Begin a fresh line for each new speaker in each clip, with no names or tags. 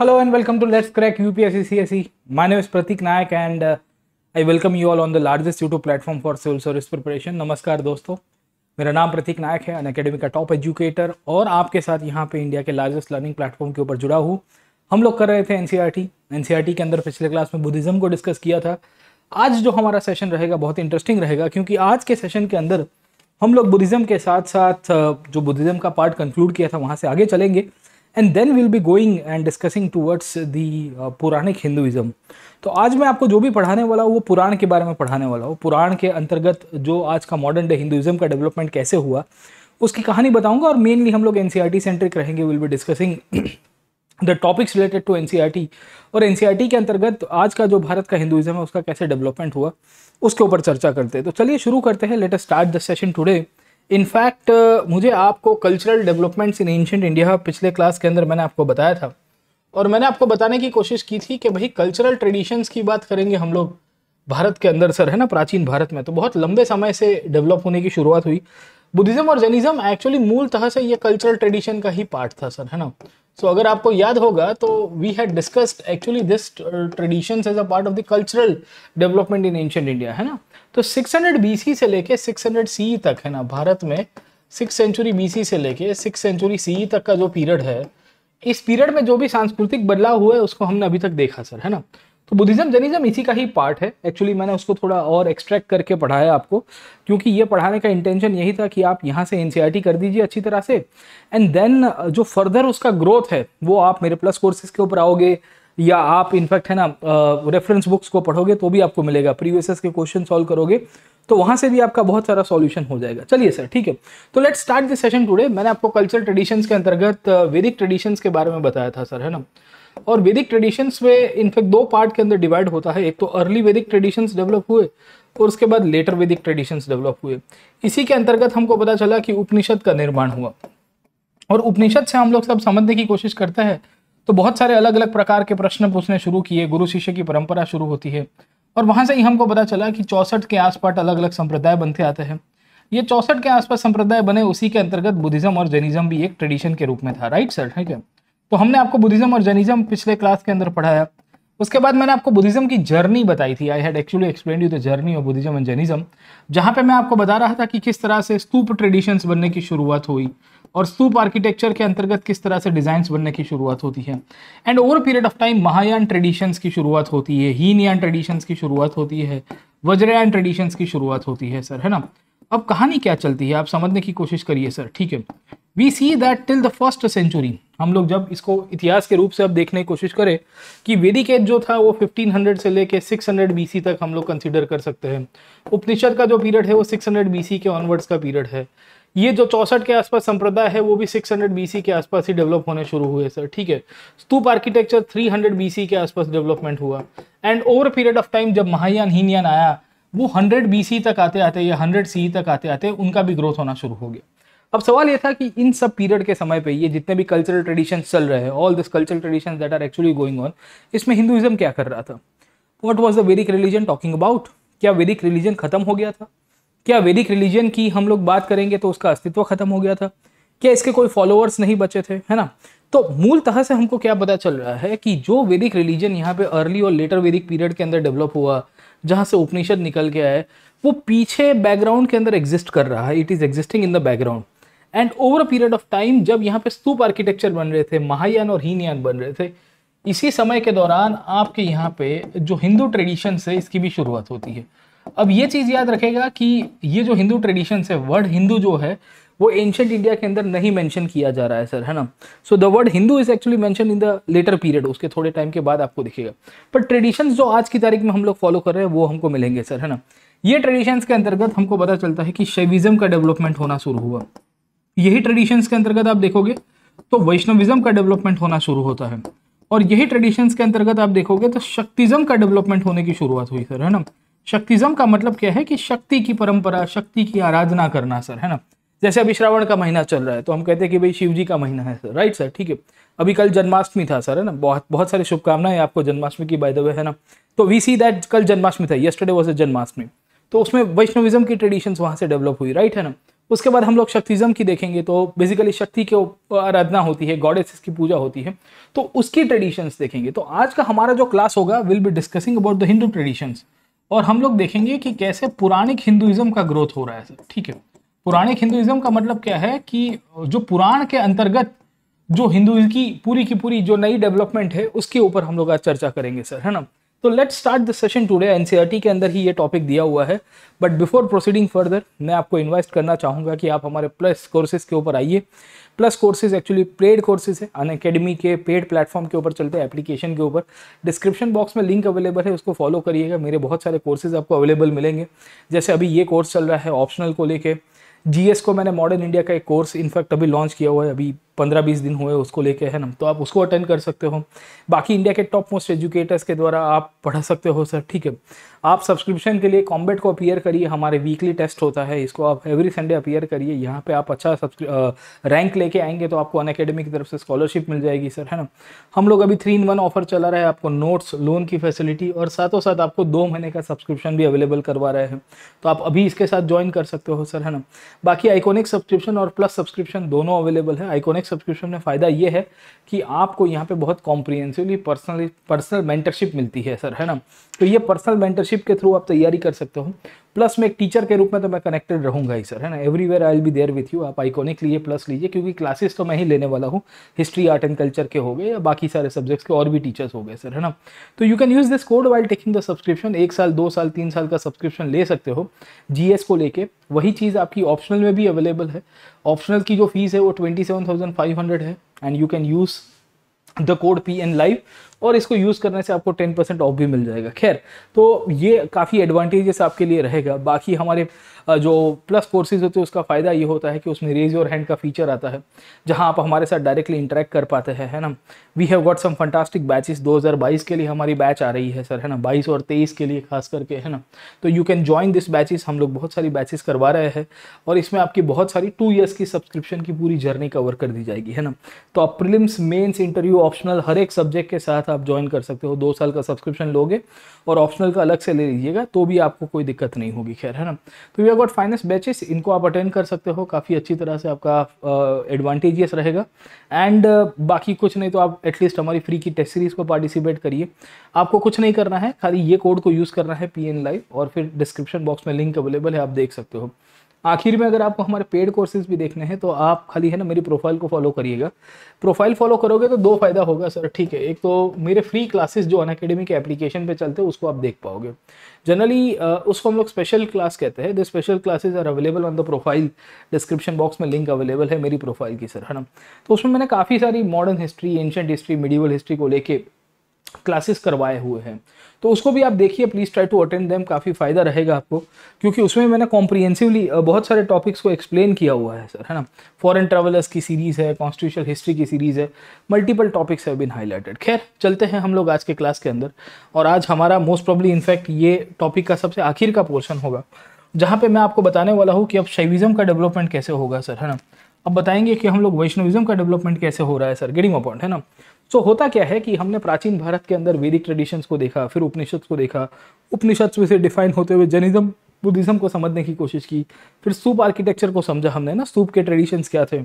Hello and welcome to Let's Crack UPSC C e. My name is Pratik Pratik Nayak and I welcome you all on the largest YouTube platform for civil service preparation नमस्कार दोस्तों मेरा नाम प्रतीक नायक है Unacademy का top educator और आपके साथ यहाँ पे इंडिया के लार्जेस्ट लर्निंग प्लेटफॉर्म के ऊपर जुड़ा हूँ हम लोग कर रहे थे एन सी e e के अंदर पिछले क्लास में बुद्धिज्म को डिस्कस किया था आज जो हमारा सेशन रहेगा बहुत इंटरेस्टिंग रहेगा क्योंकि आज के सेशन के अंदर हम लोग बुद्धिज्म के साथ साथ uh, जो बुद्धिज्म का पार्ट कंक्लूड किया था वहाँ से आगे चलेंगे and then will be going and discussing towards the Puranic Hinduism तो आज मैं आपको जो भी पढ़ाने वाला हूँ वो पुराण के बारे में पढ़ाने वाला हूँ पुराण के अंतर्गत जो आज का मॉडर्न डे हिंदुइज़म का डेवलपमेंट कैसे हुआ उसकी कहानी बताऊंगा और मेनली हम लोग एन सेंट्रिक e रहेंगे will be discussing the topics related to N और एन e के अंतर्गत आज का जो भारत का हिंदुइज़म है उसका कैसे डेवलपमेंट हुआ उसके ऊपर चर्चा करते हैं तो चलिए शुरू करते हैं let's start the session today इनफैक्ट uh, मुझे आपको cultural developments in ancient India पिछले क्लास के अंदर मैंने आपको बताया था और मैंने आपको बताने की कोशिश की थी कि भाई कल्चरल ट्रेडिशंस की बात करेंगे हम लोग भारत के अंदर सर है ना प्राचीन भारत में तो बहुत लंबे समय से डेवलप होने की शुरुआत हुई बुद्धिज़्म और जैनिज़्म एक्चुअली मूल तरह से ये कल्चरल ट्रेडिशन का ही पार्ट था सर है ना सो so, अगर आपको याद होगा तो we had discussed actually this traditions as a part of the cultural development in ancient India है ना तो 600 बीसी से लेके 600 सीई तक है ना भारत में सिक्स सेंचुरी बीसी से लेके सिक्स सेंचुरी सीई तक का जो पीरियड है इस पीरियड में जो भी सांस्कृतिक बदलाव हुआ है उसको हमने अभी तक देखा सर है ना तो बुद्धिज्म जर्निज्म इसी का ही पार्ट है एक्चुअली मैंने उसको थोड़ा और एक्सट्रैक्ट करके पढ़ाया आपको क्योंकि ये पढ़ाने का इंटेंशन यही था कि आप यहाँ से एन e कर दीजिए अच्छी तरह से एंड देन जो फर्दर उसका ग्रोथ है वो आप मेरे प्लस कोर्सेज के ऊपर आओगे या आप इनफैक्ट है ना रेफरेंस बुक्स को पढ़ोगे तो भी आपको मिलेगा प्रीवियस के क्वेश्चन सॉल्व करोगे तो वहां से भी आपका बहुत सारा सॉल्यूशन हो जाएगा चलिए सर ठीक है तो let start this session today मैंने आपको कल्चर ट्रेडिशंस के अंतर्गत वैदिक ट्रेडिशंस के बारे में बताया था सर है ना और वैदिक ट्रेडिशंस में इनफैक्ट दो पार्ट के अंदर डिवाइड होता है एक तो अर्ली वैदिक ट्रेडिशंस डेवलप हुए और उसके बाद लेटर वैदिक ट्रेडिशंस डेवलप हुए इसी के अंतर्गत हमको पता चला कि उपनिषद का निर्माण हुआ और उपनिषद से हम लोग सब समझने की कोशिश करते हैं तो बहुत सारे अलग अलग प्रकार के प्रश्न पूछने शुरू किए गुरु शिष्य की परंपरा शुरू होती है और वहाँ से ही हमको पता चला कि चौसठ के आसपास अलग अलग संप्रदाय बनते आते हैं ये चौसठ के आसपास संप्रदाय बने उसी के अंतर्गत बुद्धिज्म और जैनिज्म भी एक ट्रेडिशन के रूप में था राइट सर ठीक है तो हमने आपको बुद्धिज्म और जैनिज्म पिछले क्लास के अंदर पढ़ाया उसके बाद मैंने आपको बुद्धिज्म की जर्नी बताई थी I had actually explain you the journey of Buddhism and Jainism जहाँ पे मैं आपको बता रहा था कि किस तरह से स्तूप ट्रेडिशंस बनने की शुरुआत हुई और स्तूप आर्किटेक्चर के अंतर्गत किस तरह से डिजाइन बनने की शुरुआत होती है and over period of time Mahayana traditions की शुरुआत होती है हीनयान ट्रेडिशंस की शुरुआत होती है वज्रयान ट्रेडिशंस की शुरुआत होती है सर है ना अब कहानी क्या चलती है आप समझने की कोशिश करिए सर ठीक है we see that till the first century हम लोग जब इसको इतिहास के रूप से अब देखने की कोशिश करें कि वेदिक एज जो था वो 1500 से लेके 600 हंड्रेड तक हम लोग कंसिडर कर सकते हैं उपनिषद का जो पीरियड है वो 600 हंड्रेड के ऑनवर्ड्स का पीरियड है ये जो चौसठ के आसपास संप्रदाय है वो भी 600 हंड्रेड बीसी के आसपास ही डेवलप होने शुरू हुए सर ठीक है स्तूप आर्किटेक्चर 300 हंड्रेड बीसी के आसपास डेवलपमेंट हुआ and over period of time जब महायान हीनयान आया वो 100 बीसी तक आते आते या 100 सी तक आते आते उनका भी ग्रोथ होना शुरू हो गया अब सवाल ये था कि इन सब पीरियड के समय पे ये जितने भी कल्चरल ट्रेडिशन चल रहे हैं all this cultural tradition that are actually going on इसमें हिंदुइज्म क्या कर रहा था what was the Vedic religion talking about क्या वेरिक रिलीजन खत्म हो गया था क्या वैदिक रिलीजन की हम लोग बात करेंगे तो उसका अस्तित्व खत्म हो गया था क्या इसके कोई फॉलोअर्स नहीं बचे थे है ना तो मूल तह से हमको क्या पता चल रहा है कि जो वैदिक रिलीजन यहाँ पे अर्ली और लेटर वैदिक पीरियड के अंदर डेवलप हुआ जहाँ से उपनिषद निकल के आए वो पीछे बैकग्राउंड के अंदर एग्जिस्ट कर रहा है it is existing in the background and over a period of time जब यहाँ पे स्तूप आर्किटेक्चर बन रहे थे महायान और हीनयान बन रहे थे इसी समय के दौरान आपके यहाँ पे जो हिंदू ट्रेडिशन से इसकी भी शुरुआत होती है अब ये चीज़ याद रखेगा कि ये जो हिंदू ट्रेडिशन है वर्ड हिंदू जो है वो एंशंट इंडिया के अंदर नहीं मेंशन किया जा रहा है सर है ना so the word Hindu is actually mention in the later period उसके थोड़े टाइम के बाद आपको दिखेगा पर ट्रेडिशन जो आज की तारीख में हम लोग फॉलो कर रहे हैं वो हमको मिलेंगे सर है ना ये ट्रेडिशंस के अंतर्गत हमको पता चलता है कि शैविज़म का डेवलपमेंट होना शुरू हुआ यही ट्रेडिशंस के अंतर्गत आप देखोगे तो वैष्णविज्म का डेवलपमेंट होना शुरू होता है और यही ट्रेडिशंस के अंतर्गत आप देखोगे तो शक्तिज्म का डेवलपमेंट होने की शुरुआत हुई सर है ना शक्तिज्म का मतलब क्या है कि शक्ति की परंपरा शक्ति की आराधना करना सर है ना जैसे अभी श्रावण का महीना चल रहा है तो हम कहते हैं कि भाई शिव जी का महीना है सर राइट सर ठीक है अभी कल जन्माष्टमी था सर है ना बहुत बहुत सारी शुभकामनाएं आपको जन्माष्टमी की बाय द वे है ना तो वी सी दैट कल जन्माष्टमी था यस्टरडे वॉज अ जन्माष्टमी तो उसमें वैष्णविज्म की ट्रेडिशंस वहाँ से डेवलप हुई राइट है ना उसके बाद हम लोग शक्तिज्म की देखेंगे तो बेसिकली शक्ति की आराधना होती है गॉडेसेस की पूजा होती है तो उसकी ट्रेडिशंस देखेंगे तो आज का हमारा जो क्लास होगा will be discussing about the Hindu traditions और हम लोग देखेंगे कि कैसे पुराणिक हिंदुइज्म का ग्रोथ हो रहा है सर ठीक है पुराणिक हिंदुइज्म का मतलब क्या है कि जो पुराण के अंतर्गत जो हिंदू की पूरी की पूरी जो नई डेवलपमेंट है उसके ऊपर हम लोग आज चर्चा करेंगे सर है ना तो let start the session today NCERT के अंदर ही ये टॉपिक दिया हुआ है बट बिफोर प्रोसीडिंग फर्दर मैं आपको इन्वाइट करना चाहूँगा कि आप हमारे प्लस कोर्सेज के ऊपर आइए plus courses actually paid courses है अन अकेडमी के पेड प्लेटफॉर्म के ऊपर चलते हैं एप्लीकेशन के ऊपर डिस्क्रिप्शन बॉक्स में लिंक अवेलेबल है उसको फॉलो करिएगा मेरे बहुत सारे कोर्सेज आपको अवेलेबल मिलेंगे जैसे अभी ये कोर्स चल रहा है ऑप्शनल को लेकर जीएस को मैंने मॉडर्न इंडिया का एक कोर्स इनफैक्ट अभी लॉन्च किया हुआ है अभी पंद्रह बीस दिन हुए उसको लेके है ना तो आप उसको अटेंड कर सकते हो बाकी इंडिया के टॉप मोस्ट एजुकेटर्स के द्वारा आप पढ़ा सकते हो सर ठीक है आप सब्सक्रिप्शन के लिए कॉम्बेट को अपीयर करिए हमारे वीकली टेस्ट होता है इसको आप एवरी संडे अपीयर करिए यहाँ पे आप अच्छा रैंक लेके आएंगे तो आपको अन की तरफ से स्कॉलरशिप मिल जाएगी सर है ना हम लोग अभी थ्री इन वन ऑफर चला रहा है आपको नोट्स लोन की फैसिलिटी और साथों साथ आपको दो महीने का सब्सक्रिप्शन भी अवेलेबल करवा रहे हैं तो आप अभी इसके साथ ज्वाइन कर सकते हो सर है ना बाकी आइकोनिक सब्सक्रिप्शन और प्लस सब्सक्रिप्शन दोनों अवेलेबल है आइकोनिक सब्सक्रिप्शन में फ़ायदा ये है कि आपको यहाँ पे बहुत कॉम्प्रीहेंसिवली पर्सनली पर्सनल मेंटरशिप मिलती है सर है ना तो ये पर्सनल मेंटरशिप के थ्रू आप तैयारी कर सकते हो प्लस मैं एक टीचर के रूप में तो मैं कनेक्टेड रहूंगा ही सर है ना everywhere I will be there with you आप आइकॉनिक लिए प्लस लीजिए क्योंकि क्लासेस तो मैं ही लेने वाला हूँ हिस्ट्री आर्ट एंड कल्चर के हो गए या बाकी सारे सब्जेक्ट्स के और भी टीचर्स हो गए सर है ना तो you can use this code while taking the subscription एक साल दो साल तीन साल का सब्सक्रिप्शन ले सकते हो जी को लेकर वही चीज़ आपकी ऑप्शनल में भी अवेलेबल है ऑप्शनल की जो फीस है वो twenty seven thousand five hundred है and you can use the code P N live और इसको यूज़ करने से आपको टेन परसेंट ऑफ भी मिल जाएगा खैर तो ये काफ़ी एडवांटेजेस आपके लिए रहेगा बाकी हमारे जो प्लस कोर्सेज होते हैं उसका फ़ायदा ये होता है कि उसमें रेज योर हैंड का फीचर आता है जहाँ आप हमारे साथ डायरेक्टली इंटरेक्ट कर पाते हैं है ना we have got some fantastic batches 2022 के लिए हमारी बैच आ रही है सर है ना 22 और 23 के लिए खास करके है ना तो you can join this batches हम लोग बहुत सारी बैचेस करवा रहे हैं और इसमें आपकी बहुत सारी टू ईयर्स की सब्सक्रिप्शन की पूरी जर्नी कवर कर दी जाएगी है ना तो आप प्रिलिम्स मेन्स इंटरव्यू ऑप्शनल हर एक सब्जेक्ट के साथ आप ज्वाइन कर सकते हो दो साल का सब्सक्रिप्शन लोगे और ऑप्शनल का अलग से ले लीजिएगा तो भी आपको कोई दिक्कत नहीं होगी खैर है ना तो वी अगॉट फाइनेंस बैचेस इनको आप अटेंड कर सकते हो काफ़ी अच्छी तरह से आपका एडवांटेजियस रहेगा एंड बाकी कुछ नहीं तो आप एटलीस्ट हमारी फ्री की टेस्ट सीरीज़ को पार्टिसिपेट करिए आपको कुछ नहीं करना है खाली ये कोड को यूज़ करना है पी लाइव और फिर डिस्क्रिप्शन बॉक्स में लिंक अवेलेबल है आप देख सकते हो आखिर में अगर आपको हमारे पेड कोर्सेज भी देखने हैं तो आप खाली है ना मेरी प्रोफाइल को फॉलो करिएगा प्रोफाइल फॉलो करोगे तो दो फायदा होगा सर ठीक है एक तो मेरे फ्री क्लासेस जो अन अकेडमी के एप्लीकेशन पे चलते हैं उसको आप देख पाओगे जनरली उसको हम लोग स्पेशल क्लास कहते हैं the special classes are available on the profile description box में लिंक अवेलेबल है मेरी प्रोफाइल की सर है ना तो उसमें मैंने काफ़ी सारी modern history ancient history medieval history को लेकर क्लासेस करवाए हुए हैं तो उसको भी आप देखिए please try to attend them काफ़ी फ़ायदा रहेगा आपको क्योंकि उसमें मैंने कॉम्प्रीहेंसिवली बहुत सारे टॉपिक्स को एक्सप्लेन किया हुआ है सर है ना फॉरेन ट्रेवलर्स की सीरीज़ है कॉन्स्टिट्यूशन हिस्ट्री की सीरीज़ है multiple topics have been highlighted खैर चलते हैं हम लोग आज के क्लास के अंदर और आज हमारा मोस्ट प्रॉब्ली इनफैक्ट ये टॉपिक का सबसे आखिर का पोर्शन होगा जहाँ पर मैं आपको बताने वाला हूँ कि अब शैविज़म का डेवलपमेंट कैसे होगा सर है ना अब बताएंगे कि हम लोग वैष्णविज़्म का डेवलपमेंट कैसे हो रहा है सर गेटिंग अपॉइंट है ना सो so, होता क्या है कि हमने प्राचीन भारत के अंदर वैदिक ट्रेडिशंस को देखा फिर उपनिषद को देखा उपनिषद से डिफाइन होते हुए जैनिज्म बुद्धिज्म को समझने की कोशिश की फिर सूप आर्किटेक्चर को समझा हमने ना सूप के ट्रेडिशंस क्या थे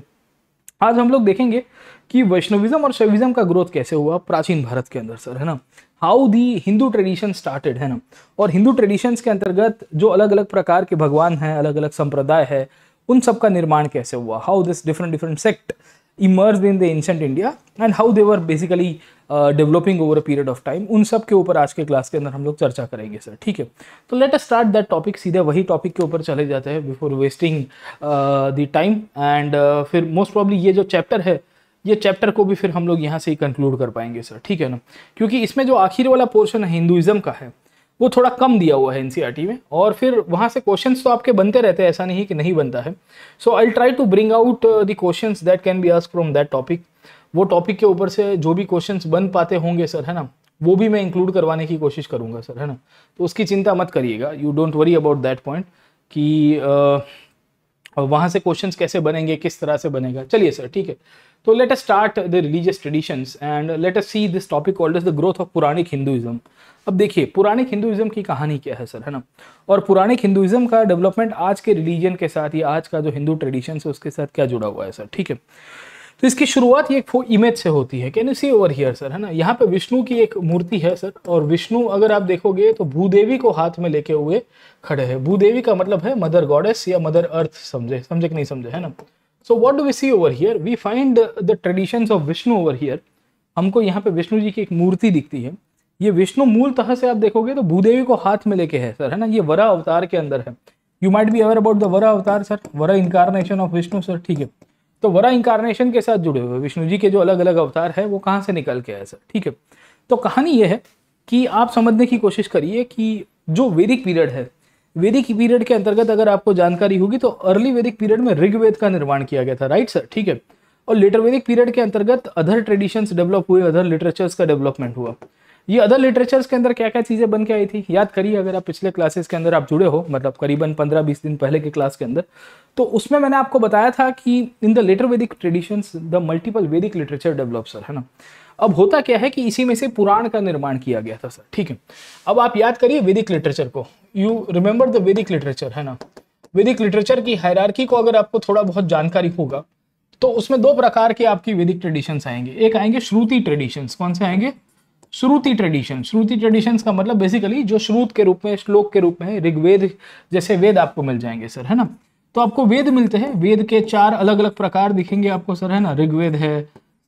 आज हम लोग देखेंगे कि वैष्णविज्म और शैविज्म का ग्रोथ कैसे हुआ प्राचीन भारत के अंदर सर है ना how the Hindu tradition started है ना और हिंदू ट्रेडिशंस के अंतर्गत जो अलग अलग प्रकार के भगवान हैं अलग अलग संप्रदाय है उन सब का निर्माण कैसे हुआ how this different different sect emerge in the ancient India and how they were basically developing over a period of time उन सब के ऊपर आज के क्लास के अंदर हम लोग चर्चा करेंगे सर ठीक है तो let us start that topic सीधे वही टॉपिक के ऊपर चले जाते हैं before wasting the time and फिर मोस्ट प्रॉब्ली ये जो चैप्टर है ये चैप्टर को भी फिर हम लोग यहाँ से ही कंक्लूड कर पाएंगे सर ठीक है ना क्योंकि इसमें जो आखिर वाला पोर्शन है हिंदुज़म का है वो थोड़ा कम दिया हुआ है एन e में और फिर वहाँ से क्वेश्चन तो आपके बनते रहते हैं ऐसा नहीं कि नहीं बनता है so I try to bring out the question that can be ask from that topic वो टॉपिक के ऊपर से जो भी क्वेश्चंस बन पाते होंगे सर है ना वो भी मैं इंक्लूड करवाने की कोशिश करूंगा सर है ना तो उसकी चिंता मत करिएगा you don't worry about that point कि uh, और वहाँ से क्वेश्चंस कैसे बनेंगे किस तरह से बनेगा चलिए सर ठीक है तो let us start the religious traditions and let us see this topic called is the growth of Puranic Hinduism अब देखिए पुरानिक हिंदुइज्म की कहानी क्या है सर है ना और पुरानिक हिंदुइज्म का डेवलपमेंट आज के रिलीजन के साथ या आज का जो हिंदू ट्रेडिशन है उसके साथ क्या जुड़ा हुआ है सर ठीक है तो इसकी शुरुआत ये एक इमेज से होती है can you see over here sir है ना यहाँ पे विष्णु की एक मूर्ति है सर और विष्णु अगर आप देखोगे तो भूदेवी को हाथ में लेके हुए खड़े हैं भूदेवी का मतलब है मदर गॉडेस या मदर अर्थ समझे समझे कि नहीं समझे है ना so what do we see over here we find the tradition of Vishnu over here हमको यहाँ पे विष्णु जी की एक मूर्ति दिखती है ये विष्णु मूल तह से आप देखोगे तो भूदेवी को हाथ में लेके है सर है ना ये वरा अवतार के अंदर है you might be aware about the Varaha avatar sir वरा इनकारनेशन ऑफ विष्णु सर ठीक है तो वरा इंकारनेशन के साथ जुड़े हुए विष्णु जी के जो अलग अलग अवतार है वो कहाँ से निकल के आए सर ठीक है तो कहानी ये है कि आप समझने की कोशिश करिए कि जो वैदिक पीरियड है वैदिक पीरियड के अंतर्गत अगर आपको जानकारी होगी तो अर्ली वैदिक पीरियड में ऋग्वेद का निर्माण किया गया था राइट सर ठीक है और लेटर वैदिक पीरियड के अंतर्गत अदर ट्रेडिशंस डेवलप हुए अदर लिटरेचर्स का डेवलपमेंट हुआ ये अदर लिटरेचर्स के अंदर क्या क्या चीज़ें बन के आई थी याद करिए अगर आप पिछले क्लासेस के अंदर आप जुड़े हो मतलब करीबन पंद्रह बीस दिन पहले के क्लास के अंदर तो उसमें मैंने आपको बताया था कि in the later Vedic traditions the multiple Vedic literature develop sir है ना अब होता क्या है कि इसी में से पुराण का निर्माण किया गया था सर ठीक है अब आप याद करिए वैदिक लिटरेचर को you remember the Vedic literature है ना वैदिक लिटरेचर की हैरारकी को अगर आपको थोड़ा बहुत जानकारी होगा तो उसमें दो प्रकार के आपकी वैदिक ट्रेडिशंस आएंगे एक आएंगे श्रुति ट्रेडिशंस कौन से आएंगे श्रुति ट्रेडिशन श्रुति ट्रेडिशंस का मतलब बेसिकली जो श्रुत के रूप में श्लोक के रूप में ऋग्वेद जैसे वेद आपको मिल जाएंगे सर है ना तो आपको वेद मिलते हैं वेद के चार अलग अलग प्रकार दिखेंगे आपको सर है ना ऋग्वेद है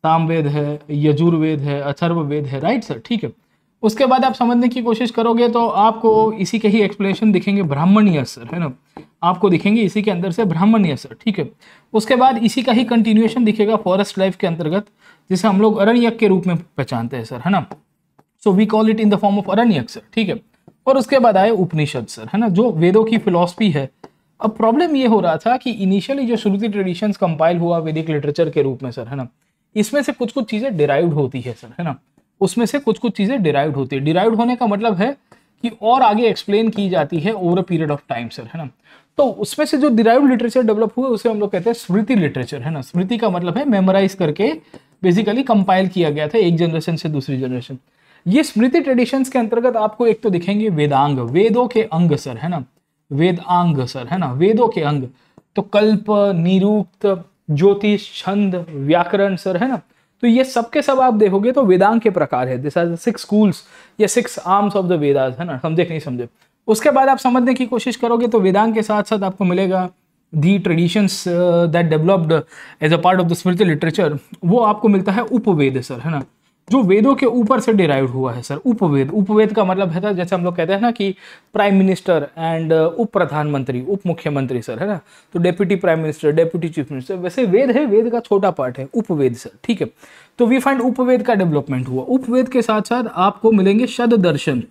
सामवेद है यजुर्वेद है अथर्ववेद है राइट सर ठीक है उसके बाद आप समझने की कोशिश करोगे तो आपको इसी के ही एक्सप्लेनेशन दिखेंगे ब्राह्मण सर है ना आपको दिखेंगे इसी के अंदर से ब्राह्मण सर ठीक है उसके बाद इसी का ही कंटिन्यूएशन दिखेगा फॉरेस्ट लाइफ के अंतर्गत जिसे हम लोग अरण्यक के रूप में पहचानते हैं सर है ना so we call it in the form of Aranya sir ठीक है और उसके बाद आए उपनिषद सर है ना जो वेदों की फिलोसफी है अब प्रॉब्लम ये हो रहा था कि इनिशियली जो श्रुति ट्रेडिशंस कंपाइल हुआ वैदिक लिटरेचर के रूप में सर है ना इसमें से कुछ कुछ चीज़ें डिराइव्ड होती है सर है ना उसमें से कुछ कुछ चीज़ें डिराइव्ड होती है डिराइव्ड होने का मतलब है कि और आगे एक्सप्लेन की जाती है over a period of time sir है ना तो उसमें से जो डिराइव लिटरेचर डेवलप हुए उसे हम लोग कहते हैं स्मृति लिटरेचर है ना स्मृति का मतलब है मेमोराइज करके बेसिकली कंपाइल किया गया था एक जनरेशन से दूसरी जनरेशन ये स्मृति ट्रेडिशंस के अंतर्गत आपको एक तो दिखेंगे वेदांग वेदों के अंग सर है ना वेदांग सर है ना वेदों के अंग तो कल्प निरुक्त ज्योतिष छंद व्याकरण सर है ना तो ये सब के सब आप देखोगे तो वेदांग के प्रकार है दिस आर सिक्स स्कूल्स या six arms of the Vedas है ना समझे नहीं समझे उसके बाद आप समझने की कोशिश करोगे तो वेदांग के साथ साथ आपको मिलेगा the traditions that developed as a part of the Smriti literature वो आपको मिलता है उपवेद सर है ना जो वेदों के ऊपर से डिराइव हुआ है सर उपवेद उपवेद का मतलब है जैसे हम लोग कहते हैं ना कि प्राइम मिनिस्टर एंड उप प्रधानमंत्री उप मुख्यमंत्री सर है ना तो deputy prime minister deputy chief minister वैसे वेद है वेद का छोटा पार्ट है उपवेद सर ठीक है तो वी फाइंड उपवेद का डेवलपमेंट हुआ उपवेद के साथ साथ आपको मिलेंगे Shad Darshan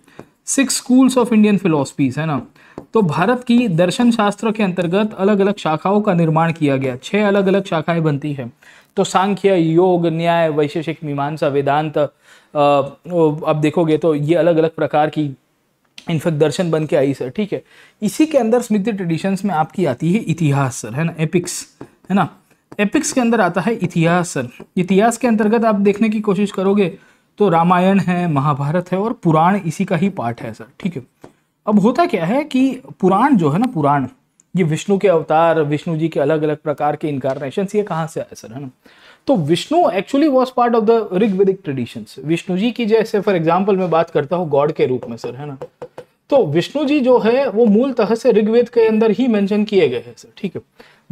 six schools of Indian philosophies है ना तो भारत की दर्शन शास्त्र के अंतर्गत अलग अलग शाखाओं का निर्माण किया गया छह अलग अलग शाखाएं बनती है तो सांख्य योग न्याय वैशेषिक मीमांसा वेदांत अब देखोगे तो ये अलग अलग प्रकार की इनफैक्ट दर्शन बन के आई सर ठीक है इसी के अंदर स्मृति ट्रेडिशंस में आपकी आती है इतिहास सर है ना एपिक्स है ना एपिक्स के अंदर आता है इतिहास सर इतिहास के अंतर्गत आप देखने की कोशिश करोगे तो रामायण है महाभारत है और पुराण इसी का ही पार्ट है सर ठीक है अब होता क्या है कि पुराण जो है ना पुराण ये विष्णु के अवतार विष्णु जी के अलग अलग प्रकार के इनकारनेशन ये कहाँ से आए सर है ना तो Vishnu actually was part of the Rig Vedic traditions Vishnu ji की जैसे फॉर एग्जाम्पल मैं बात करता हूँ गॉड के रूप में सर है ना तो विष्णु जी जो है वो मूलतः से ऋग्वेद के अंदर ही मेंशन किए गए हैं सर ठीक है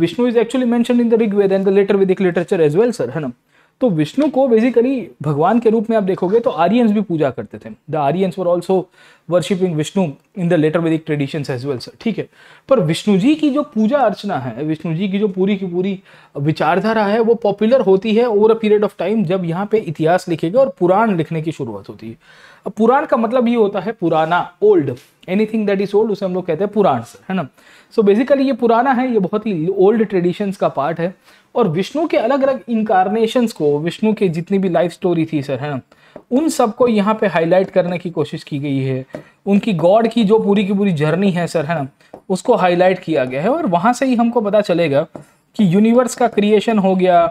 Vishnu is actually mention in the Rigveda and the later Vedic literature as well sir है ना तो विष्णु को बेसिकली भगवान के रूप में आप देखोगे तो आर्यंस भी पूजा करते थे the Aryans were also worshipping Vishnu in the later Vedic tradition as well sir ठीक है पर विष्णु जी की जो पूजा अर्चना है विष्णु जी की जो पूरी की पूरी विचारधारा है वो पॉपुलर होती है over a period of time जब यहाँ पे इतिहास लिखेगा और पुराण लिखने की शुरुआत होती है अब पुराण का मतलब ये होता है पुराना old anything that is old उसे हम लोग कहते हैं पुराण सर है ना सो so बेसिकली ये पुराना है ये बहुत ही ओल्ड ट्रेडिशंस का पार्ट है और विष्णु के अलग अलग इंकारनेशंस को विष्णु के जितनी भी लाइफ स्टोरी थी सर है ना उन सबको यहाँ पे हाईलाइट करने की कोशिश की गई है उनकी गॉड की जो पूरी की पूरी जर्नी है सर है ना उसको हाईलाइट किया गया है और वहाँ से ही हमको पता चलेगा कि यूनिवर्स का क्रिएशन हो गया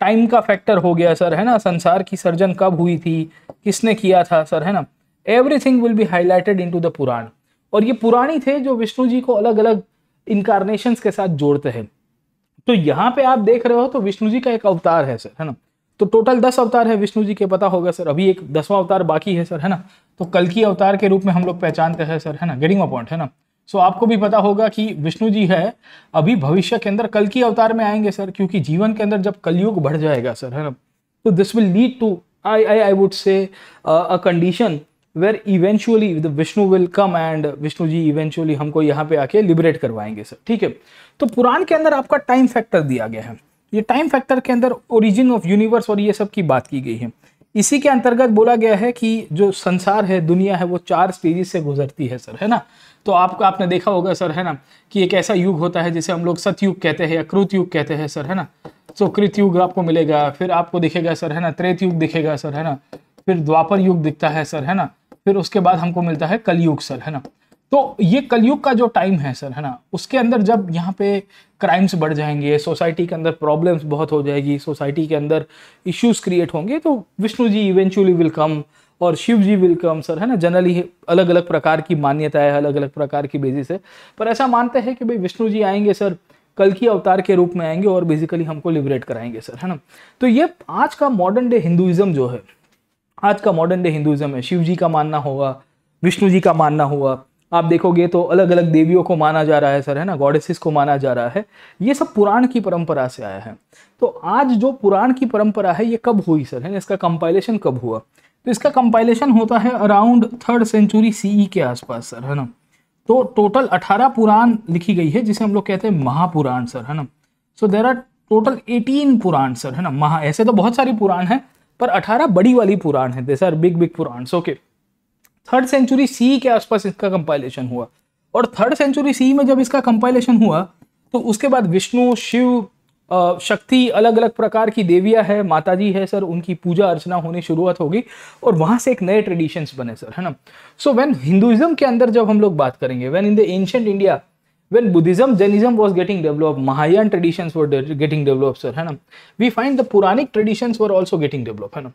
टाइम का फैक्टर हो गया सर है ना संसार की सर्जन कब हुई थी किसने किया था सर है ना everything will be highlighted in to the Purana और ये पुराणी थे जो विष्णु जी को अलग अलग इनकारनेशन के साथ जोड़ते हैं तो यहाँ पे आप देख रहे हो तो विष्णु जी का एक अवतार है सर है ना तो टोटल दस अवतार है विष्णु जी के पता होगा सर अभी एक दसवां अवतार बाकी है सर है ना तो कल की अवतार के रूप में हम लोग पहचानते हैं सर है ना गेटिंग पॉइंट है ना सो so, आपको भी पता होगा कि विष्णु जी है अभी भविष्य के अंदर कल की अवतार में आएंगे सर क्योंकि जीवन के अंदर जब कलयुग बढ़ जाएगा सर है ना तो this will lead to I I I would say a condition where eventually the Vishnu will come and Vishnu ji eventually हमको यहाँ पे आके लिबरेट करवाएंगे सर ठीक है तो पुराण के अंदर आपका टाइम फैक्टर दिया गया है ये टाइम फैक्टर के अंदर ओरिजिन ऑफ यूनिवर्स और ये सब की बात की गई है इसी के अंतर्गत बोला गया है कि जो संसार है दुनिया है वो चार स्टेजेस से गुजरती है सर है ना तो आपको आपने देखा होगा सर है ना कि एक ऐसा युग होता है जिसे हम लोग सतयुग कहते हैं या कृत युग कहते हैं सर है ना तो कृत युग आपको मिलेगा फिर आपको दिखेगा सर है ना त्रेत युग दिखेगा सर है ना फिर द्वापर युग दिखता है सर है ना फिर उसके बाद हमको मिलता है कलयुग सर है ना तो ये कलयुग का जो टाइम है सर है ना उसके अंदर जब यहाँ पे क्राइम्स बढ़ जाएंगे सोसाइटी के अंदर प्रॉब्लम्स बहुत हो जाएगी सोसाइटी के अंदर इश्यूज क्रिएट होंगे तो Vishnu ji eventually will come और Shiv ji will come sir है ना जनरली अलग अलग प्रकार की मान्यता है अलग अलग प्रकार की बेसिस है पर ऐसा मानते हैं कि भाई विष्णु जी आएंगे सर कल की अवतार के रूप में आएंगे और बेसिकली हमको लिबरेट कराएंगे सर है ना तो ये आज का मॉडर्न डे हिंदुज़म जो है आज का मॉडर्न डे हिंदुज़म है शिव जी का मानना होगा विष्णु जी का मानना हुआ आप देखोगे तो अलग अलग देवियों को माना जा रहा है सर है ना गॉडेसिस को माना जा रहा है ये सब पुराण की परंपरा से आया है तो आज जो पुराण की परंपरा है ये कब हुई सर है ना इसका कंपाइलेशन कब हुआ तो इसका कंपाइलेशन होता है अराउंड थर्ड सेंचुरी सीई के आसपास सर है ना तो टोटल अठारह पुराण लिखी गई है जिसे हम लोग कहते हैं महापुराण सर है ना so there are total eighteen Purana sir है ना महा ऐसे तो बहुत सारी पुराण है पर अठारह बड़ी वाली पुराण है this are big big Purana okay okay. Third century C के आसपास इसका कंपाइलेशन हुआ और थर्ड सेंचुरी सी में जब इसका कंपाइलेशन हुआ तो उसके बाद विष्णु शिव शक्ति अलग अलग प्रकार की देवियाँ है माताजी है सर उनकी पूजा अर्चना होने शुरुआत होगी और वहां से एक नए ट्रेडिशंस बने सर है ना सो व्हेन हिंदुइज्म के अंदर जब हम लोग बात करेंगे when in the ancient India when Buddhism, Jainism was getting developed, Mahayan traditions were getting developed, sir, hai na We find the Puranic traditions were also getting developed, hai na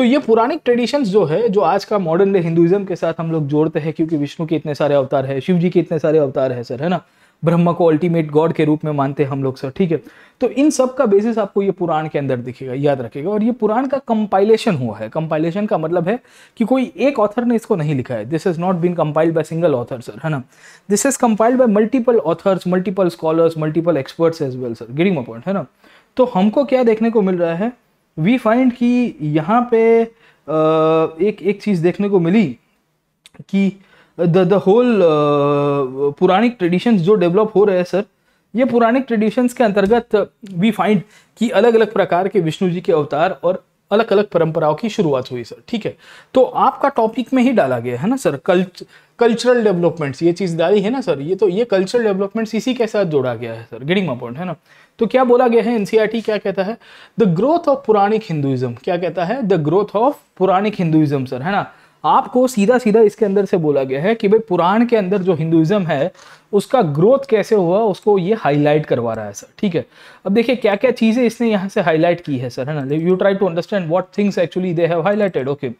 to ye Puranic traditions jo hai jo aaj ka modern day Hinduism ke sath hum log jodte hai kyunki vishnu ke itne sare avatar hai shiv ji ke itne sare avatar hai sir hai na Brahma को ultimate God के रूप में मानते हैं हम लोग sir ठीक है तो इन सब का बेसिस आपको ये पुराण के अंदर दिखेगा याद रखेगा और ये पुराण का कंपाइलेशन हुआ है कंपाइलेशन का मतलब है कि कोई एक ऑथर ने इसको नहीं लिखा है this is not been compiled by single author sir है ना this is compiled by multiple authors multiple scholars multiple experts as well sir गिरिंग पॉइंट है ना तो हमको क्या देखने को मिल रहा है वी फाइंड कि यहाँ पे एक एक चीज़ देखने को मिली कि the the whole Puranic traditions जो डेवलप हो रहे हैं सर ये पुराने ट्रेडिशंस के अंतर्गत वी uh, फाइंड कि अलग अलग प्रकार के विष्णु जी के अवतार और अलग अलग परंपराओं की शुरुआत हुई सर ठीक है तो आपका टॉपिक में ही डाला गया है ना सर कल्च कल्चरल डेवलपमेंट्स ये चीज़ डाली है ना सर ये तो ये कल्चरल डेवलपमेंट्स इसी के साथ जोड़ा गया है सर गेटिंग पॉइंट है ना तो क्या बोला गया है एनसीईआरटी e क्या कहता है the growth of Puranic Hinduism क्या कहता है the growth of Puranic Hinduism sir है ना आपको सीधा सीधा इसके अंदर से बोला गया है कि भाई पुराण के अंदर जो हिंदुइज्म है उसका ग्रोथ कैसे हुआ उसको ये हाईलाइट करवा रहा है सर ठीक है अब देखिए क्या क्या चीज़ें इसने यहाँ से हाईलाइट की है सर है ना you try to understand what things actually they have highlighted okay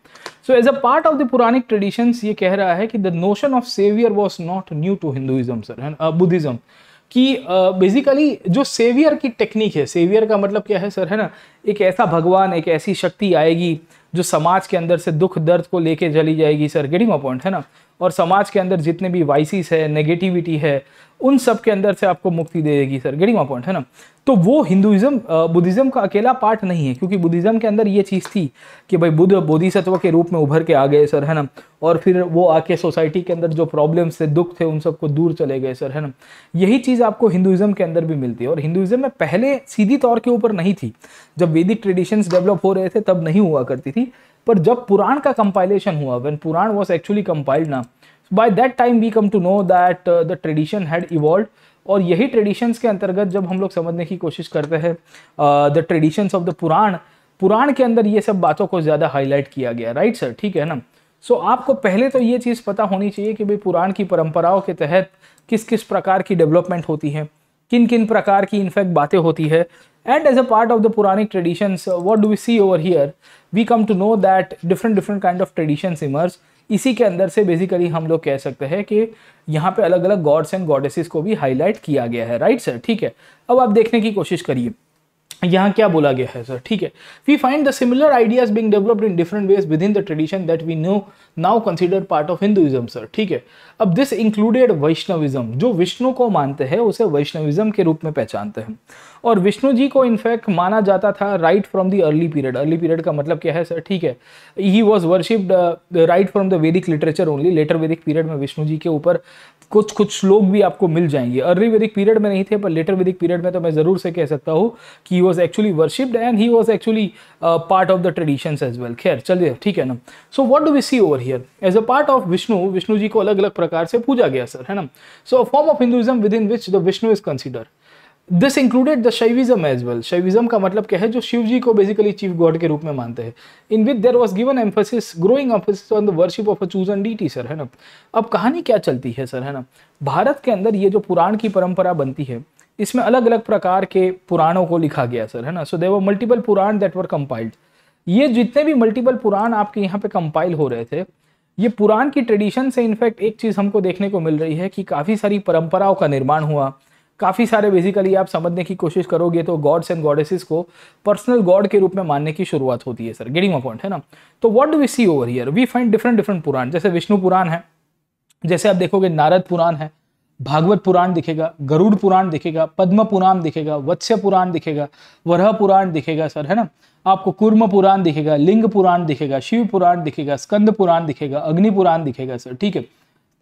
so as a part of the Puranic traditions ये कह रहा है कि the notion of saviour was not new to Hinduism sir है ना बुद्धिज़्म uh, कि बेसिकली uh, जो saviour की टेक्निक है सेवियर का मतलब क्या है सर है ना एक ऐसा भगवान एक ऐसी शक्ति आएगी जो समाज के अंदर से दुख दर्द को लेके चली जाएगी सर गेटिंग माई पॉइंट है ना और समाज के अंदर जितने भी वाइसिस है नेगेटिविटी है उन सब के अंदर से आपको मुक्ति दे देगी सर गेटिंग माई पॉइंट है ना तो वो हिंदुइज्म बुद्धिज़्म का अकेला पार्ट नहीं है क्योंकि बुद्धिज़्म के अंदर ये चीज़ थी कि भाई बुद्ध बोधिसत्व के रूप में उभर के आ गए सर है ना और फिर वो आके सोसाइटी के अंदर जो प्रॉब्लम्स थे दुख थे उन सबको दूर चले गए सर है ना यही चीज़ आपको हिंदुइज्म के अंदर भी मिलती है और हिंदुइज्म में पहले सीधी तौर के ऊपर नहीं थी जब वैदिक ट्रेडिशंस डेवलप हो रहे थे तब नहीं हुआ करती थी पर जब पुराण का कंपाइलेशन हुआ when Purana was actually compiled ना by that time we come to know that the tradition had evolve और यही ट्रेडिशंस के अंतर्गत जब हम लोग समझने की कोशिश करते हैं the traditions of the Purana Purana के अंदर ये सब बातों को ज़्यादा हाईलाइट किया गया राइट सर ठीक है ना सो so, आपको पहले तो ये चीज़ पता होनी चाहिए कि भाई पुराण की परंपराओं के तहत किस किस प्रकार की डेवलपमेंट होती है किन किन प्रकार की इनफैक्ट बातें होती है and as a part of the Puranic traditions what do we see over here we come to know that different different kind of traditions emerge इसी के अंदर से बेसिकली हम लोग कह सकते हैं कि यहाँ पे अलग अलग गॉड्स एंड गॉडेसिस को भी हाईलाइट किया गया है राइट सर ठीक है अब आप देखने की कोशिश करिए यहाँ क्या बोला गया है सर ठीक है we find the similar ideas Bing developed in different ways with in the tradition that we know now consider part of Hinduism sir ठीक है अब दिस इंक्लूडेड वैष्णविज्म जो विष्णु को मानते हैं उसे वैष्णविज्म के रूप में पहचानते हैं और विष्णु जी को इनफैक्ट माना जाता था right from the early period early period का मतलब क्या है सर ठीक है he was worshipped right from the Vedic literature only later Vedic period में विष्णु जी के ऊपर कुछ कुछ श्लोक भी आपको मिल जाएंगे अर्ली वैदिक पीरियड में नहीं थे पर लेटर वैदिक पीरियड में तो मैं ज़रूर से कह सकता हूँ कि he was actually worshipped and he was actually part of the traditions as well खैर चलिए ठीक है ना so what do we see over here as a part of Vishnu Vishnu ji को अलग अलग प्रकार से पूजा गया सर है ना so form of Hinduism within which the Vishnu is consider this included the Shaivism as well Shaivism का मतलब क्या है जो शिव जी को बेसिकली चीफ गॉड के रूप में मानते हैं इन विद there was given emphasis growing emphasis on the worship of a deity sir है ना अब कहानी क्या चलती है सर है ना भारत के अंदर ये जो पुराण की परंपरा बनती है इसमें अलग अलग प्रकार के पुराणों को लिखा गया सर है ना so there are multiple Purana that were compiled ये जितने भी मल्टीपल पुराण आपके यहाँ पे कंपाइल हो रहे थे ये पुराण की ट्रेडिशन से इनफैक्ट एक चीज़ हमको देखने को मिल रही है कि काफ़ी सारी परंपराओं का निर्माण हुआ काफ़ी सारे बेसिकली आप समझने की कोशिश करोगे तो गॉड्स एंड गॉडेसेस को पर्सनल गॉड के रूप में मानने की शुरुआत होती है सर गेटिंग पॉइंट है ना तो what do we see over here we find different different Purana जैसे विष्णु पुराण है जैसे आप देखोगे नारद पुराण है भागवत पुराण दिखेगा गरुड़ पुराण दिखेगा पद्म पुराण दिखेगा वत्स्य पुराण दिखेगा वरह पुराण दिखेगा सर है ना आपको कुर्म पुराण दिखेगा लिंग पुराण दिखेगा शिव पुराण दिखेगा स्कंद पुराण दिखेगा अग्नि पुराण दिखेगा सर ठीक है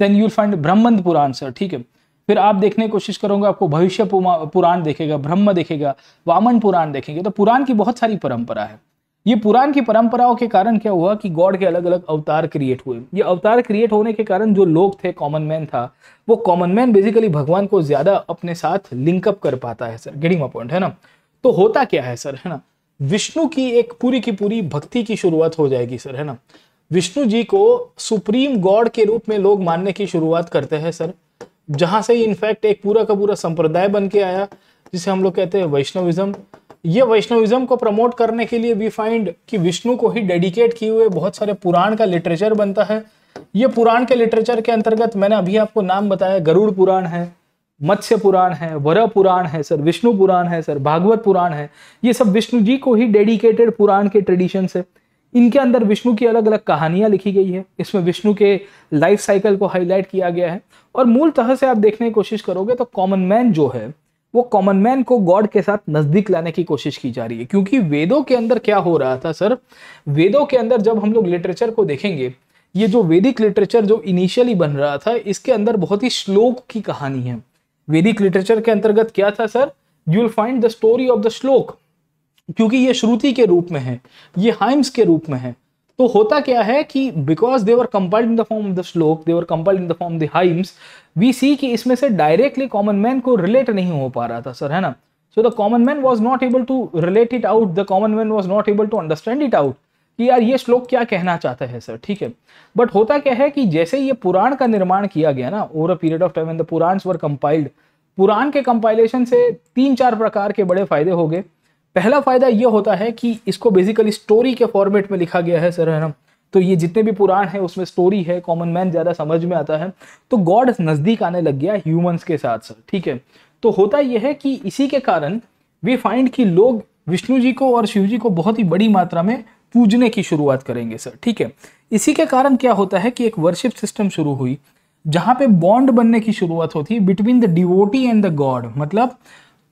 then you'll find Brahmanda Purana sir ठीक है फिर आप देखने की कोशिश करोगे आपको भविष्य पुराण देखेगा ब्रह्म देखेगा वामन पुराण देखेंगे तो पुराण की बहुत सारी परंपरा है ये पुराण की परंपराओं के कारण क्या हुआ कि गॉड के अलग अलग अवतार क्रिएट हुए ये अवतार क्रिएट होने के कारण जो लोग थे कॉमन मैन था वो कॉमन मैन बेसिकली भगवान को ज्यादा अपने साथ लिंकअप कर पाता है सर गेटिंग पॉइंट है ना तो होता क्या है सर है ना विष्णु की एक पूरी की पूरी भक्ति की शुरुआत हो जाएगी सर है ना विष्णु जी को सुप्रीम गॉड के रूप में लोग मानने की शुरुआत करते हैं सर जहाँ से इनफैक्ट एक पूरा का पूरा संप्रदाय बन के आया जिसे हम लोग कहते हैं वैष्णविज्म ये वैष्णविज्म को प्रमोट करने के लिए वी फाइंड कि विष्णु को ही डेडिकेट किए हुए बहुत सारे पुराण का लिटरेचर बनता है ये पुराण के लिटरेचर के अंतर्गत मैंने अभी आपको नाम बताया गरुड़ पुराण है मत्स्य पुराण है वर पुराण है सर विष्णु पुराण है सर भागवत पुराण है ये सब विष्णु जी को ही डेडिकेटेड पुराण के ट्रेडिशन है इनके अंदर विष्णु की अलग अलग कहानियां लिखी गई है इसमें विष्णु के लाइफ साइकिल को हाईलाइट किया गया है और मूल तरह से आप देखने की कोशिश करोगे तो कॉमन मैन जो है वो कॉमन मैन को गॉड के साथ नज़दीक लाने की कोशिश की जा रही है क्योंकि वेदों के अंदर क्या हो रहा था सर वेदों के अंदर जब हम लोग लिटरेचर को देखेंगे ये जो वैदिक लिटरेचर जो इनिशियली बन रहा था इसके अंदर बहुत ही श्लोक की कहानी है वैदिक लिटरेचर के अंतर्गत क्या था sir you will find the story of the shloka क्योंकि ये श्रुति के रूप में है ये हाइम्स के रूप में है तो होता क्या है कि because they were compiled in the form of the shloka they were compiled in the form of the hymns we see कि इसमें से डायरेक्टली कॉमन मैन को रिलेट नहीं हो पा रहा था सर है ना so the common man was not able to relate it out the common man was not able to understand it out कि यार ये श्लोक क्या कहना चाहता है सर ठीक है बट होता क्या है कि जैसे ये पुराण का निर्माण किया गया ना over a period of time the Purana were compiled Purana के कंपाइलेशन से तीन चार प्रकार के बड़े फायदे हो गए पहला फ़ायदा ये होता है कि इसको बेसिकली स्टोरी के फॉर्मेट में लिखा गया है सर ना तो ये जितने भी पुराण हैं उसमें स्टोरी है कॉमन मैन ज़्यादा समझ में आता है तो गॉड नज़दीक आने लग गया ह्यूमंस के साथ सर ठीक है तो होता यह है कि इसी के कारण वी फाइंड कि लोग विष्णु जी को और शिव जी को बहुत ही बड़ी मात्रा में पूजने की शुरुआत करेंगे सर ठीक है इसी के कारण क्या होता है कि एक वर्शिप सिस्टम शुरू हुई जहाँ पे बॉन्ड बनने की शुरुआत होती है between the devotee and the god मतलब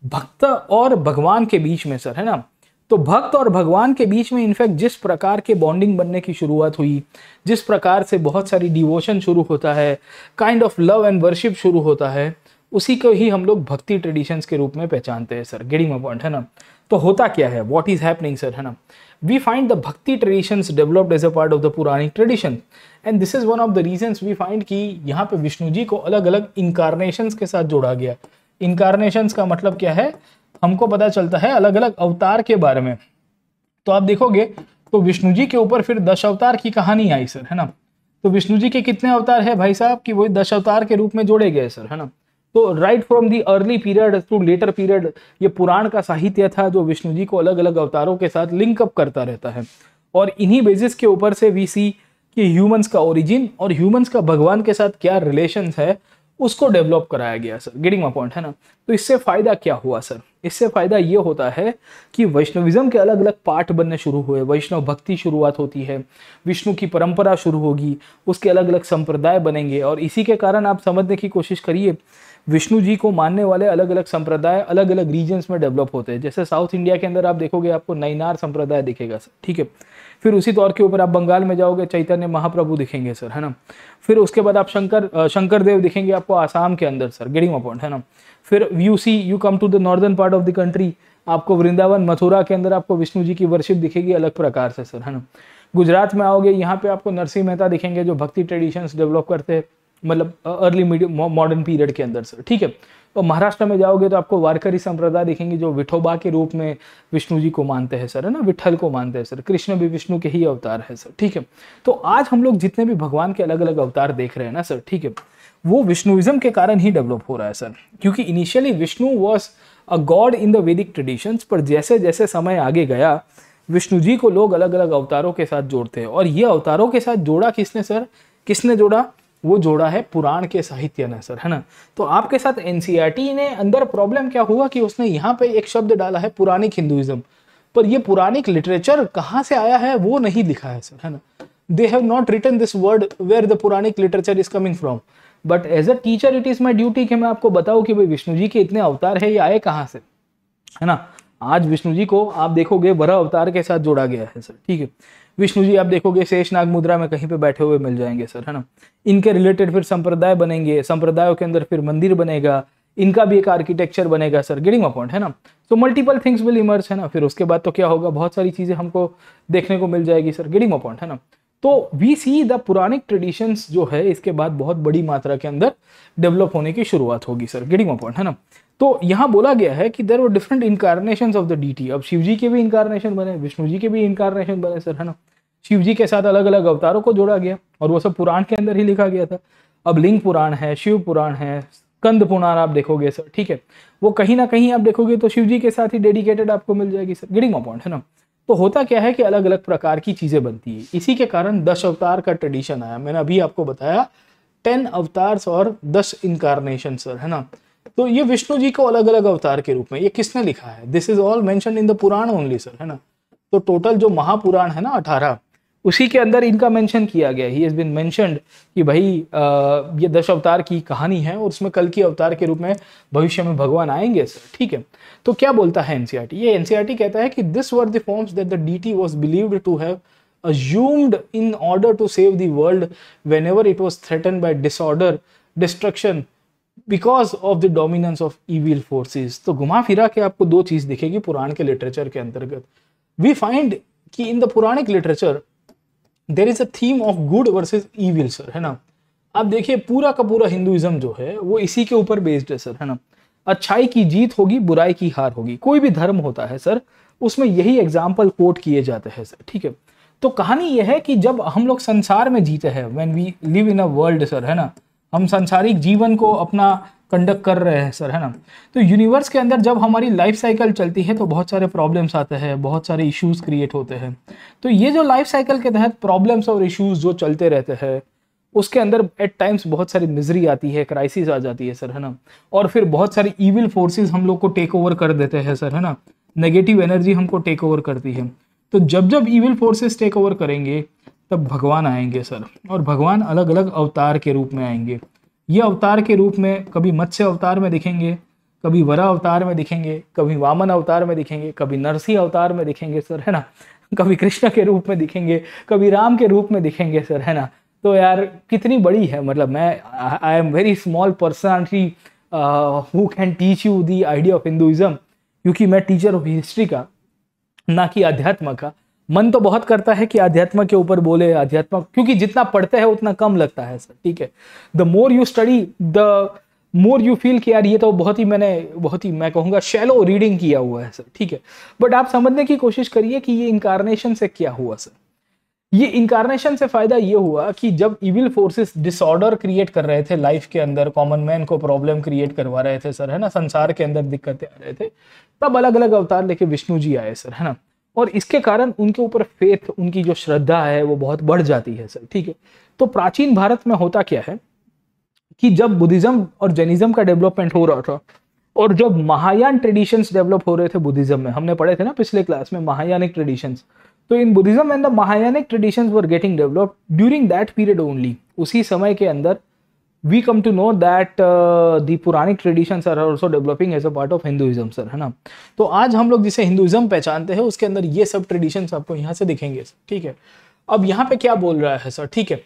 भक्त और भगवान के बीच में सर है ना तो भक्त और भगवान के बीच में इनफैक्ट जिस प्रकार के बॉन्डिंग बनने की शुरुआत हुई जिस प्रकार से बहुत सारी डिवोशन शुरू होता है kind of love and worship शुरू होता है उसी को ही हम लोग भक्ति ट्रेडिशंस के रूप में पहचानते हैं सर गेटिंग पॉइंट है ना तो होता क्या है वॉट इज हैपनिंग सर है ना we find the bhakti traditions developed as a part of the Puranic tradition and this is one of the reason we find कि यहाँ पे विष्णु जी को अलग अलग इनकारनेशंस के साथ जोड़ा गया इनकारनेशन का मतलब क्या है हमको पता चलता है अलग अलग अवतार के बारे में तो आप देखोगे तो विष्णु जी के ऊपर फिर दश अवतार की कहानी आई सर है ना तो विष्णु जी के कितने अवतार है भाई साहब कि वो दश अवतार के रूप में जोड़े गए सर है ना तो right from the early period to later period ये पुराण का साहित्य था जो विष्णु जी को अलग अलग अवतारों के साथ लिंकअप करता रहता है और इन्हीं बेसिस के ऊपर से वी सी कि ह्यूमंस का ओरिजिन और ह्यूमंस का भगवान के साथ क्या रिलेशन है उसको डेवलप कराया गया सर गेटिंग माई पॉइंट है ना तो इससे फ़ायदा क्या हुआ सर इससे फ़ायदा ये होता है कि वैष्णविज़्म के अलग अलग पार्ट बनने शुरू हुए वैष्णव भक्ति शुरुआत होती है विष्णु की परंपरा शुरू होगी उसके अलग अलग संप्रदाय बनेंगे और इसी के कारण आप समझने की कोशिश करिए विष्णु जी को मानने वाले अलग अलग संप्रदाय अलग अलग रीजन्स में डेवलप होते हैं जैसे साउथ इंडिया के अंदर आप देखोगे आपको नैनार संप्रदाय दिखेगा सर ठीक है फिर उसी तौर के ऊपर आप बंगाल में जाओगे चैतन्य महाप्रभु दिखेंगे सर है ना फिर उसके बाद आप शंकर शंकर देव दिखेंगे आपको आसाम के अंदर सर गेटिंग अपॉइंट है ना फिर you see you come to the northern part of the country आपको वृंदावन मथुरा के अंदर आपको विष्णु जी की वर्शिप दिखेगी अलग प्रकार से सर है ना गुजरात में आओगे यहाँ पे आपको नरसिंह मेहता दिखेंगे जो भक्ति ट्रेडिशंस डेवलप करते हैं मतलब अर्ली मीडियम मॉडर्न पीरियड के अंदर सर ठीक है और तो महाराष्ट्र में जाओगे तो आपको वारकरी संप्रदाय देखेंगे जो विठोबा के रूप में विष्णु जी को मानते हैं सर है ना विठल को मानते हैं सर कृष्ण भी विष्णु के ही अवतार है सर ठीक है तो आज हम लोग जितने भी भगवान के अलग अलग अवतार देख रहे हैं ना सर ठीक है वो विष्णुइज्म के कारण ही डेवलप हो रहा है सर क्योंकि initially Vishnu was a god in the Vedic traditions पर जैसे जैसे समय आगे गया विष्णु जी को लोग अलग अलग अवतारों के साथ जोड़ते हैं और ये अवतारों के साथ जोड़ा किसने सर किसने जोड़ा वो जोड़ा है पुराण के साहित्य ने सर है ना तो आपके साथ एन e ने अंदर प्रॉब्लम क्या हुआ कि उसने यहाँ पे एक शब्द डाला है पुरानिक हिंदुइज्म पर ये पुरानिक लिटरेचर कहाँ से आया है वो नहीं लिखा है सर है ना they have not written this word where the Puranic literature is coming from but as a teacher it is my duty कि मैं आपको बताऊँ कि भाई विष्णु जी के इतने अवतार है ये आए कहाँ से है ना आज विष्णु जी को आप देखोगे बरा अवतार के साथ जोड़ा गया है सर ठीक है विष्णु जी आप देखोगे शेषनाग मुद्रा में कहीं पे बैठे हुए मिल जाएंगे सर है ना इनके रिलेटेड फिर संप्रदाय बनेंगे संप्रदायों के अंदर फिर मंदिर बनेगा इनका भी एक आर्किटेक्चर बनेगा सर गेटिंग अपॉइंट है ना तो मल्टीपल थिंग्स विल इमर्स है ना फिर उसके बाद तो क्या होगा बहुत सारी चीज़ें हमको देखने को मिल जाएगी सर गेटिंग अपॉइंट है ना तो we see the Puranic traditions जो है इसके बाद बहुत बड़ी मात्रा के अंदर डेवलप होने की शुरुआत होगी सर गेटिंग अपॉइंट है ना तो यहाँ बोला गया है कि देर वो different incarnation of the deity अब शिव जी के भी इनकारनेशन बने विष्णु जी के भी इनकारनेशन बने सर है ना शिव जी के साथ अलग अलग अवतारों को जोड़ा गया और वो सब पुराण के अंदर ही लिखा गया था अब लिंग पुराण है शिव पुराण है कंद पुराण आप देखोगे सर ठीक है वो कहीं ना कहीं आप देखोगे तो शिव जी के साथ ही डेडिकेटेड आपको मिल जाएगी सर गिडिंग पॉइंट है ना तो होता क्या है कि अलग अलग प्रकार की चीज़ें बनती है इसी के कारण दस अवतार का ट्रेडिशन आया मैंने अभी आपको बताया टेन अवतार्स और दस इनकारनेशन सर है ना तो ये विष्णु जी को अलग अलग अवतार के रूप में ये किसने लिखा है this is all mentioned in the Purana only sir है ना तो टोटल जो महापुराण है ना अठारह उसी के अंदर इनका मेंशन किया गया ही हैज़ बिन मेंशनड कि भाई आ, ये दश अवतार की कहानी है और उसमें कल की अवतार के रूप में भविष्य में भगवान आएंगे सर ठीक है तो क्या बोलता है एनसीआरटी e ये एनसीआरटी e कहता है कि this were the forms that the deity was believed to have assumed in order to save the when whenever it was threatened by disorder destruction because of the dominance of evil forces तो घुमा फिरा के आपको दो चीज दिखेगी पुराण के literature के अंतर्गत वी फाइंड कि in the Puranic literature there is a theme of good versus evil sir है ना आप देखिए पूरा का पूरा हिंदुइज्म जो है वो इसी के ऊपर बेस्ड है सर है ना अच्छाई की जीत होगी बुराई की हार होगी कोई भी धर्म होता है सर उसमें यही एग्जाम्पल कोट किए जाते हैं सर ठीक है तो कहानी यह है कि जब हम लोग संसार में जीते हैं when we live in a world sir है ना हम संसारिक जीवन को अपना कंडक्ट कर रहे हैं सर है ना तो यूनिवर्स के अंदर जब हमारी लाइफ साइकिल चलती है तो बहुत सारे प्रॉब्लम्स आते हैं बहुत सारे इश्यूज क्रिएट होते हैं तो ये जो लाइफ साइकिल के तहत प्रॉब्लम्स और इश्यूज जो चलते रहते हैं उसके अंदर एट टाइम्स बहुत सारी मिजरी आती है क्राइसिस आ जाती है सर है ना और फिर बहुत सारी ईविल फोर्सेज हम लोग को टेक ओवर कर देते हैं सर है ना नेगेटिव एनर्जी हमको टेक ओवर करती है तो जब जब ईविल फोर्सेस टेक ओवर करेंगे तब भगवान आएंगे सर और भगवान अलग अलग अवतार के रूप में आएंगे ये अवतार के रूप में कभी मत्स्य अवतार में दिखेंगे कभी वरा अवतार में दिखेंगे कभी वामन अवतार में दिखेंगे कभी नरसिंह अवतार में दिखेंगे सर है ना कभी कृष्ण के रूप में दिखेंगे कभी राम के रूप में दिखेंगे सर है ना तो यार कितनी बड़ी है मतलब मैं I am very small personality who can teach you the idea of Hinduism क्योंकि मैं टीचर हूँ हिस्ट्री का ना कि अध्यात्म का मन तो बहुत करता है कि अध्यात्म के ऊपर बोले अध्यात्म क्योंकि जितना पढ़ते हैं उतना कम लगता है सर ठीक है the more you study the more you feel कि यार ये तो बहुत ही मैंने बहुत ही मैं कहूँगा शैलो रीडिंग किया हुआ है सर ठीक है बट आप समझने की कोशिश करिए कि ये इंकारनेशन से क्या हुआ सर ये इंकारनेशन से फायदा ये हुआ कि जब इविल फोर्सेस डिसऑर्डर क्रिएट कर रहे थे लाइफ के अंदर कॉमन मैन को प्रॉब्लम क्रिएट करवा रहे थे सर है ना संसार के अंदर दिक्कतें आ रहे थे तब अलग अलग अवतार लेके विष्णु जी आए सर है ना और इसके कारण उनके ऊपर फेथ उनकी जो श्रद्धा है वो बहुत बढ़ जाती है सर ठीक है तो प्राचीन भारत में होता क्या है कि जब बुद्धिज्म और जैनिज्म का डेवलपमेंट हो रहा था और जब महायान ट्रेडिशंस डेवलप हो रहे थे बुद्धिज्म में हमने पढ़े थे ना पिछले क्लास में महायानिक ट्रेडिशंस तो in Buddhism and the Mahayanic traditions were getting develop during that period only उसी समय के अंदर we come to know that uh, the Puranic traditions are also developing as a part of Hinduism sir है ना तो आज हम लोग जिसे हिंदुइज्म पहचानते हैं उसके अंदर ये सब ट्रेडिशंस आपको यहाँ से दिखेंगे ठीक है अब यहाँ पे क्या बोल रहा है सर ठीक है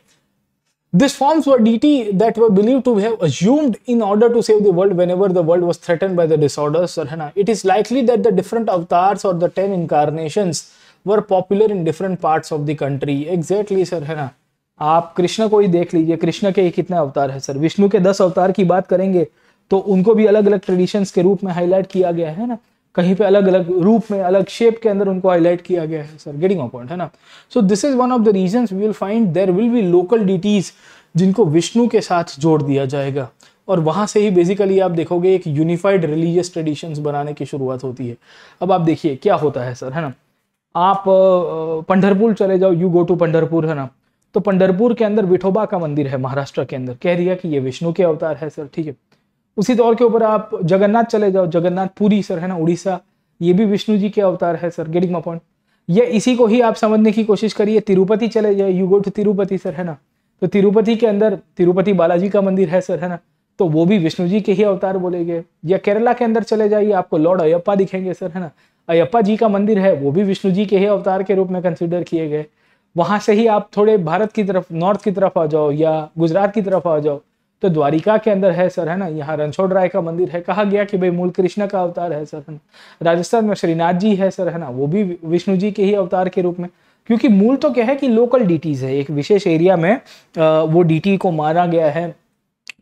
These forms were deity that were believed to have assumed in order to save the world whenever the world was threatened by the disorders. Sarhana. It is likely that the different avatars or the ten incarnations were popular in different parts of the country. Exactly, Sarhana. आप कृष्ण को ही देख लीजिए कृष्ण के ही कितने अवतार है sir Vishnu के दस अवतार की बात करेंगे तो उनको भी अलग अलग ट्रेडिशंस के रूप में हाईलाइट किया गया है ना कहीं पे अलग अलग रूप में अलग शेप के अंदर उनको हाईलाइट किया गया है सर गेटिंग पॉइंट है ना so this is one of the reason we will find there will be local deities जिनको विष्णु के साथ जोड़ दिया जाएगा और वहां से ही बेसिकली आप देखोगे एक यूनिफाइड रिलीजियस ट्रेडिशंस बनाने की शुरुआत होती है अब आप देखिए क्या होता है सर है ना आप पंडरपुर चले जाओ यू गो टू पंडरपुर है ना तो पंडरपुर के अंदर विठोबा का मंदिर है महाराष्ट्र के अंदर कह दिया कि ये विष्णु के अवतार है सर ठीक है उसी दौर के ऊपर आप जगन्नाथ चले जाओ जगन्नाथ पुरी सर है ना उड़ीसा ये भी विष्णु जी के अवतार है सर गेटिंग माई पॉइंट या इसी को ही आप समझने की कोशिश करिए तिरुपति चले जाए you go to Tirupati sir है ना तो तिरुपति के अंदर तिरुपति बालाजी का मंदिर है सर है ना तो वो भी विष्णु जी के ही अवतार बोले गए या केरला के अंदर चले जाइए आपको लॉर्ड अयप्पा दिखेंगे सर है ना अयप्पा जी का मंदिर है वो भी विष्णु जी के ही अवतार के रूप में कंसिडर किए गए वहां से ही आप थोड़े भारत की तरफ नॉर्थ की तरफ आ जाओ या गुजरात की तरफ आ जाओ तो द्वारिका के अंदर है सर है ना यहाँ रणछोड़ राय का मंदिर है कहा गया कि भाई मूल कृष्ण का अवतार है सर है ना राजस्थान में श्रीनाथ जी है सर है ना वो भी विष्णु जी के ही अवतार के रूप में क्योंकि मूल तो क्या है कि लोकल डीटीज है एक विशेष एरिया में वो डीटी को मारा गया है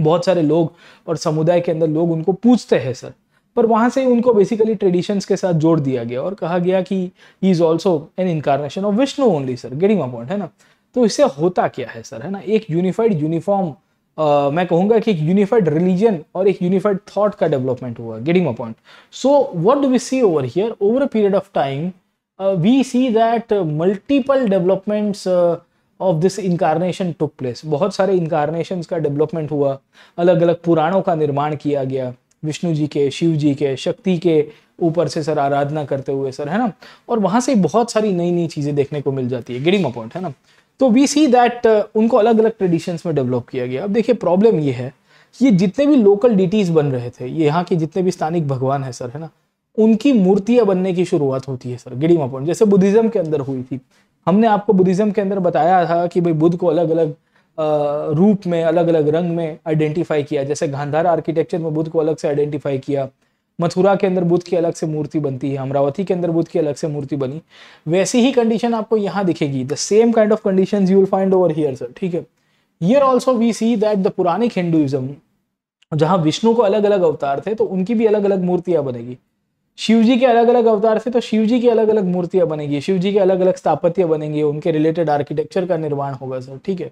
बहुत सारे लोग और समुदाय के अंदर लोग उनको पूछते हैं सर पर वहाँ से उनको बेसिकली ट्रेडिशंस के साथ जोड़ दिया गया और कहा गया कि he is also an incarnation of Vishnu only sir getting my point है ना तो इससे होता क्या है सर है ना एक यूनिफाइड यूनिफॉर्म Uh, मैं कहूंगा कि एक यूनिफाइड रिलीजन और एक यूनिफाइड थॉट का डेवलपमेंट हुआ getting my point so what do we see over here over a period of time we see that multiple developments of this incarnation took place बहुत सारे इनकारनेशन का development हुआ अलग अलग पुराणों का निर्माण किया गया विष्णु जी के शिव जी के शक्ति के ऊपर से सर आराधना करते हुए सर है ना और वहां से बहुत सारी नई नई चीज़ें देखने को मिल जाती है गिरिमा पॉइंट है ना तो वी सी दैट उनको अलग अलग ट्रेडिशंस में डेवलप किया गया अब देखिए प्रॉब्लम ये है ये जितने भी लोकल डिटीज़ बन रहे थे ये यहाँ के जितने भी स्थानिक भगवान है सर है ना उनकी मूर्तियां बनने की शुरुआत होती है सर गिरिमा पॉइंट जैसे बुद्धिज़्म के अंदर हुई थी हमने आपको बुद्धिज़्म के अंदर बताया था कि भाई बुद्ध को अलग अलग रूप में अलग अलग रंग में आइडेंटिफाई किया जैसे गांधारा आर्किटेक्चर में बुद्ध को अलग से आइडेंटिफाई किया मथुरा के अंदर बुद्ध की अलग से मूर्ति बनती है अमरावती के अंदर बुद्ध की अलग से मूर्ति बनी वैसी ही कंडीशन आपको यहाँ दिखेगी the same kind of condition you will find over here sir ठीक है here also we see that the Puranic Hinduism जहाँ विष्णु को अलग अलग अवतार थे तो उनकी भी अलग अलग मूर्तियाँ बनेगी शिव जी के अलग अलग अवतार थे तो शिव जी की अलग अलग मूर्तियां बनेगी शिव जी के अलग अलग स्थापत्य बनेंगे उनके रिलेटेड आर्किटेक्चर का निर्माण होगा सर ठीक है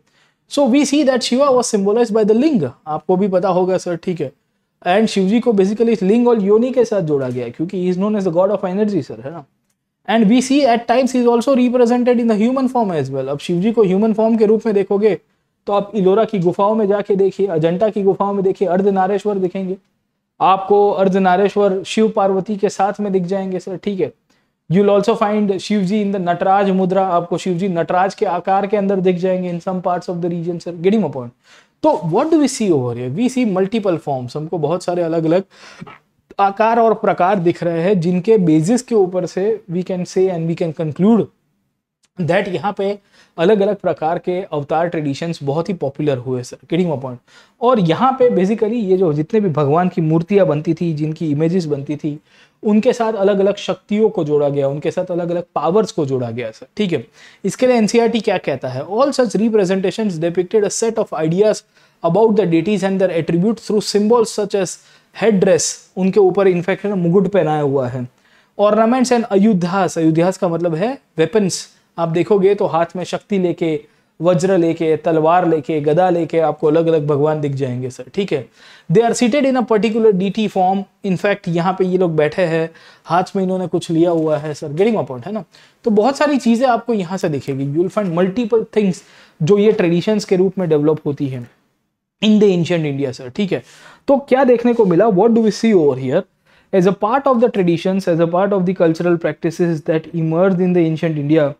so we see that Shiva was symbolise by the linga आपको भी पता होगा सर ठीक है एंड शिवजी को बेसिकली इस लिंग और योनी के साथ जोड़ा गया क्योंकि he is known as the god of energy sir है ना and we see at times is also represented in the human form as well अब शिवजी को ह्यूमन फॉर्म के रूप में देखोगे तो आप इलोरा की गुफाओं में जाके देखिए अजंटा की गुफाओं में देखिए अर्धनारेश्वर दिखेंगे आपको अर्धनारेश्वर शिव पार्वती के साथ में दिख जाएंगे सर ठीक है also find Shiva ji in the Nataraja mudra आपको शिवजी नटराज के आकार के अंदर दिख जाएंगे in some parts of the region sir getting a point तो what do we see over here we see multiple forms हमको बहुत सारे अलग अलग आकार और प्रकार दिख रहे हैं जिनके बेसिस के ऊपर से we can say and we can conclude that यहाँ पे अलग अलग प्रकार के अवतार ट्रेडिशंस बहुत ही पॉपुलर हुए सर किडिंग पॉइंट और यहाँ पे बेसिकली ये जो जितने भी भगवान की मूर्तियाँ बनती थी जिनकी इमेजेस बनती थी उनके साथ अलग अलग शक्तियों को जोड़ा गया उनके साथ अलग अलग पावर्स को जोड़ा गया सर ठीक है इसके लिए एनसीआर e क्या कहता है all such representation depicted a set of ideas about the deities and their attribute through symbols such as headdress उनके ऊपर इन्फेक्शन मुगुट पहनाया हुआ है ऑर्नामेंट्स एंड अयुद्धास अयुद्धास का मतलब है वेपन्स आप देखोगे तो हाथ में शक्ति लेके वज्र लेके तलवार लेके गदा लेके आपको अलग अलग भगवान दिख जाएंगे सर ठीक है they are seated in a particular deity form in fact यहाँ पे ये लोग बैठे हैं हाथ में इन्होंने कुछ लिया हुआ है सर गेटिंग अपॉइंट है ना तो बहुत सारी चीज़ें आपको यहाँ से दिखेगी you will find multiple things जो ये ट्रेडिशंस के रूप में डेवलप होती है in the ancient India sir ठीक है तो क्या देखने को मिला what do we see over here as a part of the traditions as a part of the cultural practice that emerge in the ancient India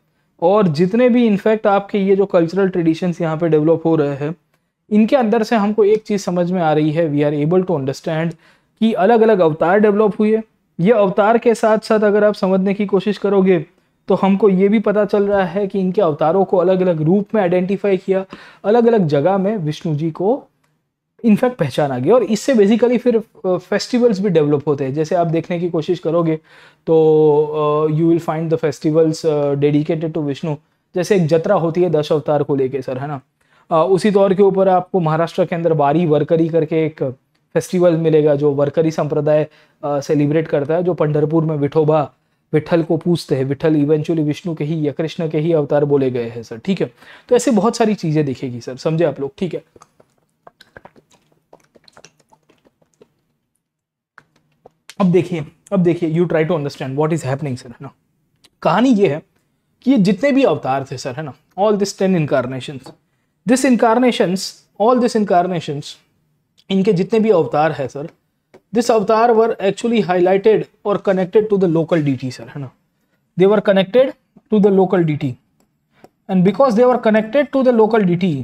और जितने भी इनफैक्ट आपके ये जो कल्चरल ट्रेडिशंस यहाँ पे डेवलप हो रहे हैं इनके अंदर से हमको एक चीज़ समझ में आ रही है we are able to understand कि अलग अलग अवतार डेवलप हुए ये अवतार के साथ साथ अगर आप समझने की कोशिश करोगे तो हमको ये भी पता चल रहा है कि इनके अवतारों को अलग अलग रूप में आइडेंटिफाई किया अलग अलग जगह में विष्णु जी को इनफैक्ट पहचान आ गई और इससे बेसिकली फिर फेस्टिवल्स भी डेवलप होते हैं जैसे आप देखने की कोशिश करोगे तो you will find the festivals dedicated to Vishnu जैसे एक जत्रा होती है दश अवतार को लेके सर है ना uh, उसी तौर के ऊपर आपको महाराष्ट्र के अंदर बारी वर्करी करके एक फेस्टिवल मिलेगा जो वर्करी संप्रदाय सेलिब्रेट uh, करता है जो पंडरपुर में विठोबा विठल को पूछते हैं विठल इवेंचुअली विष्णु के ही या कृष्ण के ही अवतार बोले गए हैं सर ठीक है तो ऐसे बहुत सारी चीज़ें दिखेगी सर समझे आप लोग ठीक है अब देखिए अब देखिए you try to understand what is happening sir है ना कहानी ये है कि ये जितने भी अवतार थे सर है ना all this ten incarnation this incarnations all this incarnations इनके जितने भी अवतार है sir this avatar were actually highlighted और connected to the local deity sir है ना they were connected to the local deity and because they were connected to the local deity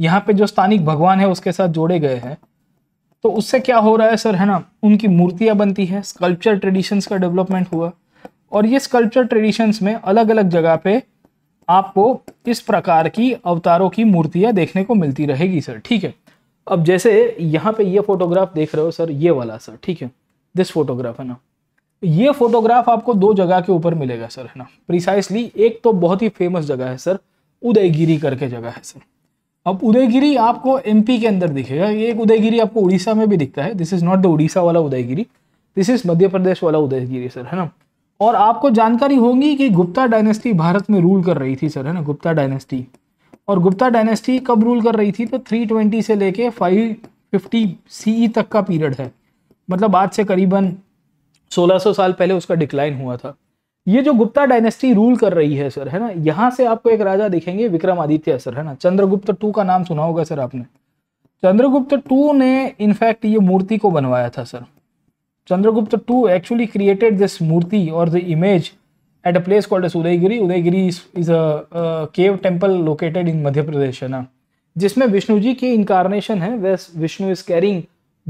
यहाँ पे जो स्थानिक भगवान है उसके साथ जोड़े गए हैं तो उससे क्या हो रहा है सर है ना उनकी मूर्तियाँ बनती है स्कल्पचर ट्रेडिशंस का डेवलपमेंट हुआ और ये स्कल्पचर ट्रेडिशंस में अलग अलग जगह पे आपको इस प्रकार की अवतारों की मूर्तियाँ देखने को मिलती रहेगी सर ठीक है अब जैसे यहाँ पे ये फोटोग्राफ देख रहे हो सर ये वाला सर ठीक है दिस फोटोग्राफ है ना ये फोटोग्राफ आपको दो जगह के ऊपर मिलेगा सर है ना प्रिसाइसली एक तो बहुत ही फेमस जगह है सर उदयगिरी करके जगह है सर अब उदयगिरी आपको एमपी के अंदर दिखेगा ये एक उदयगिरी आपको उड़ीसा में भी दिखता है this is not the Orissa वाला उदयगिरी दिस इज़ मध्य प्रदेश वाला उदयगिरी सर है ना और आपको जानकारी होगी कि गुप्ता डायनेस्टी भारत में रूल कर रही थी सर है ना गुप्ता डायनेस्टी और गुप्ता डायनेस्टी कब रूल कर रही थी तो 320 से लेके 550 ई e तक का पीरियड है मतलब आज से करीबन 1600 साल पहले उसका डिक्लाइन हुआ था ये जो गुप्ता डायनेस्टी रूल कर रही है सर है ना यहाँ से आपको एक राजा दिखेंगे विक्रमादित्य सर है ना चंद्रगुप्त टू का नाम सुना होगा सर आपने चंद्रगुप्त टू ने इनफैक्ट ये मूर्ति को बनवाया था sir Chandragupta two actually created this murti और the image at a place called as Udayagiri Udayagiri is a cave temple located in Madhya Pradesh है ना जिसमें विष्णु जी की इंकारनेशन है वैस विष्णु इज कैरिंग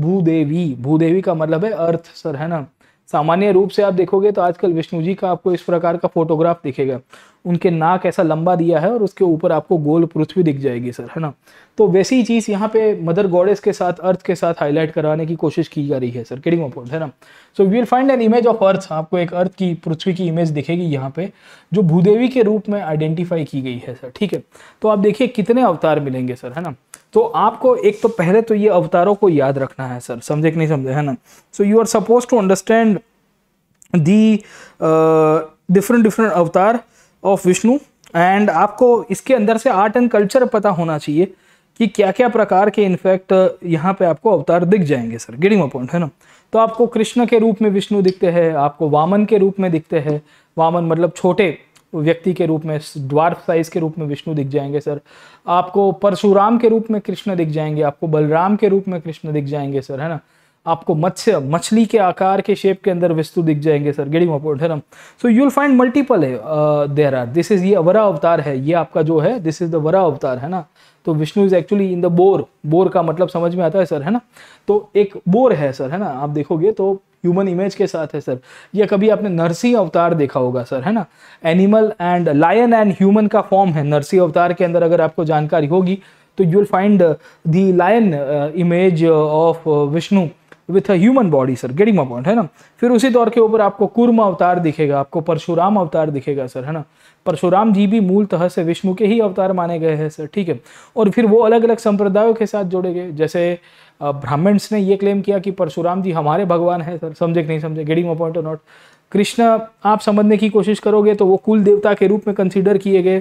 भूदेवी भूदेवी का मतलब है अर्थ सर है ना सामान्य रूप से आप देखोगे तो आजकल विष्णु जी का आपको इस प्रकार का फोटोग्राफ दिखेगा उनके नाक ऐसा लंबा दिया है और उसके ऊपर आपको गोल पृथ्वी दिख जाएगी सर है ना तो वैसी ही चीज़ यहाँ पे मदर गॉडेस के साथ अर्थ के साथ हाईलाइट करवाने की कोशिश की जा रही है सर किडिंग ऑफ है ना so we will find an image of earth आपको एक अर्थ की पृथ्वी की इमेज दिखेगी यहाँ पे जो भूदेवी के रूप में आइडेंटिफाई की गई है सर ठीक है तो आप देखिए कितने अवतार मिलेंगे सर है ना तो आपको एक तो पहले तो ये अवतारों को याद रखना है सर समझे कि नहीं समझे है ना so you are suppose to understand the different different avatar of Vishnu and आपको इसके अंदर से आर्ट एंड कल्चर पता होना चाहिए कि क्या क्या प्रकार के इनफैक्ट यहाँ पे आपको अवतार दिख जाएंगे सर गिडिंग अपॉइंट पॉइंट है ना तो आपको कृष्ण के रूप में विष्णु दिखते हैं आपको वामन के रूप में दिखते हैं वामन मतलब छोटे व्यक्ति के रूप में ड्वार्फ साइज के रूप में विष्णु दिख जाएंगे सर आपको परशुराम के रूप में कृष्ण दिख जाएंगे आपको बलराम के रूप में कृष्ण दिख जाएंगे सर है ना आपको मत्स्य मछली के आकार के शेप के अंदर विस्तु दिख जाएंगे सर गिड़ी मपोट है ना so you will find multiple है देर आर दिस इज ये वरा अवतार है ये आपका जो है दिस इज द वरा अवतार है ना तो Vishnu is actually in the boar boar का मतलब समझ में आता है सर है ना तो एक बोर है सर है ना आप देखोगे तो ह्यूमन इमेज के साथ है सर या कभी आपने नरसी अवतार देखा होगा सर है ना animal and lion and human का फॉर्म है नरसी अवतार के अंदर अगर आपको जानकारी होगी तो you will find the lion image of Vishnu with a human body sir getting my point है ना फिर उसी दौर के ऊपर आपको कुर्म अवतार दिखेगा आपको परशुराम अवतार दिखेगा सर है ना परशुराम जी भी मूल तह से विष्णु के ही अवतार माने गए हैं सर ठीक है और फिर वो अलग अलग संप्रदायों के साथ जोड़े गए जैसे ब्राह्मण्स ने ये क्लेम किया कि परशुराम जी हमारे भगवान हैं सर समझे कि नहीं समझे गेटिंग माई पॉइंट और नॉट कृष्ण आप समझने की कोशिश करोगे तो वो कुल देवता के रूप में कंसिडर किए गए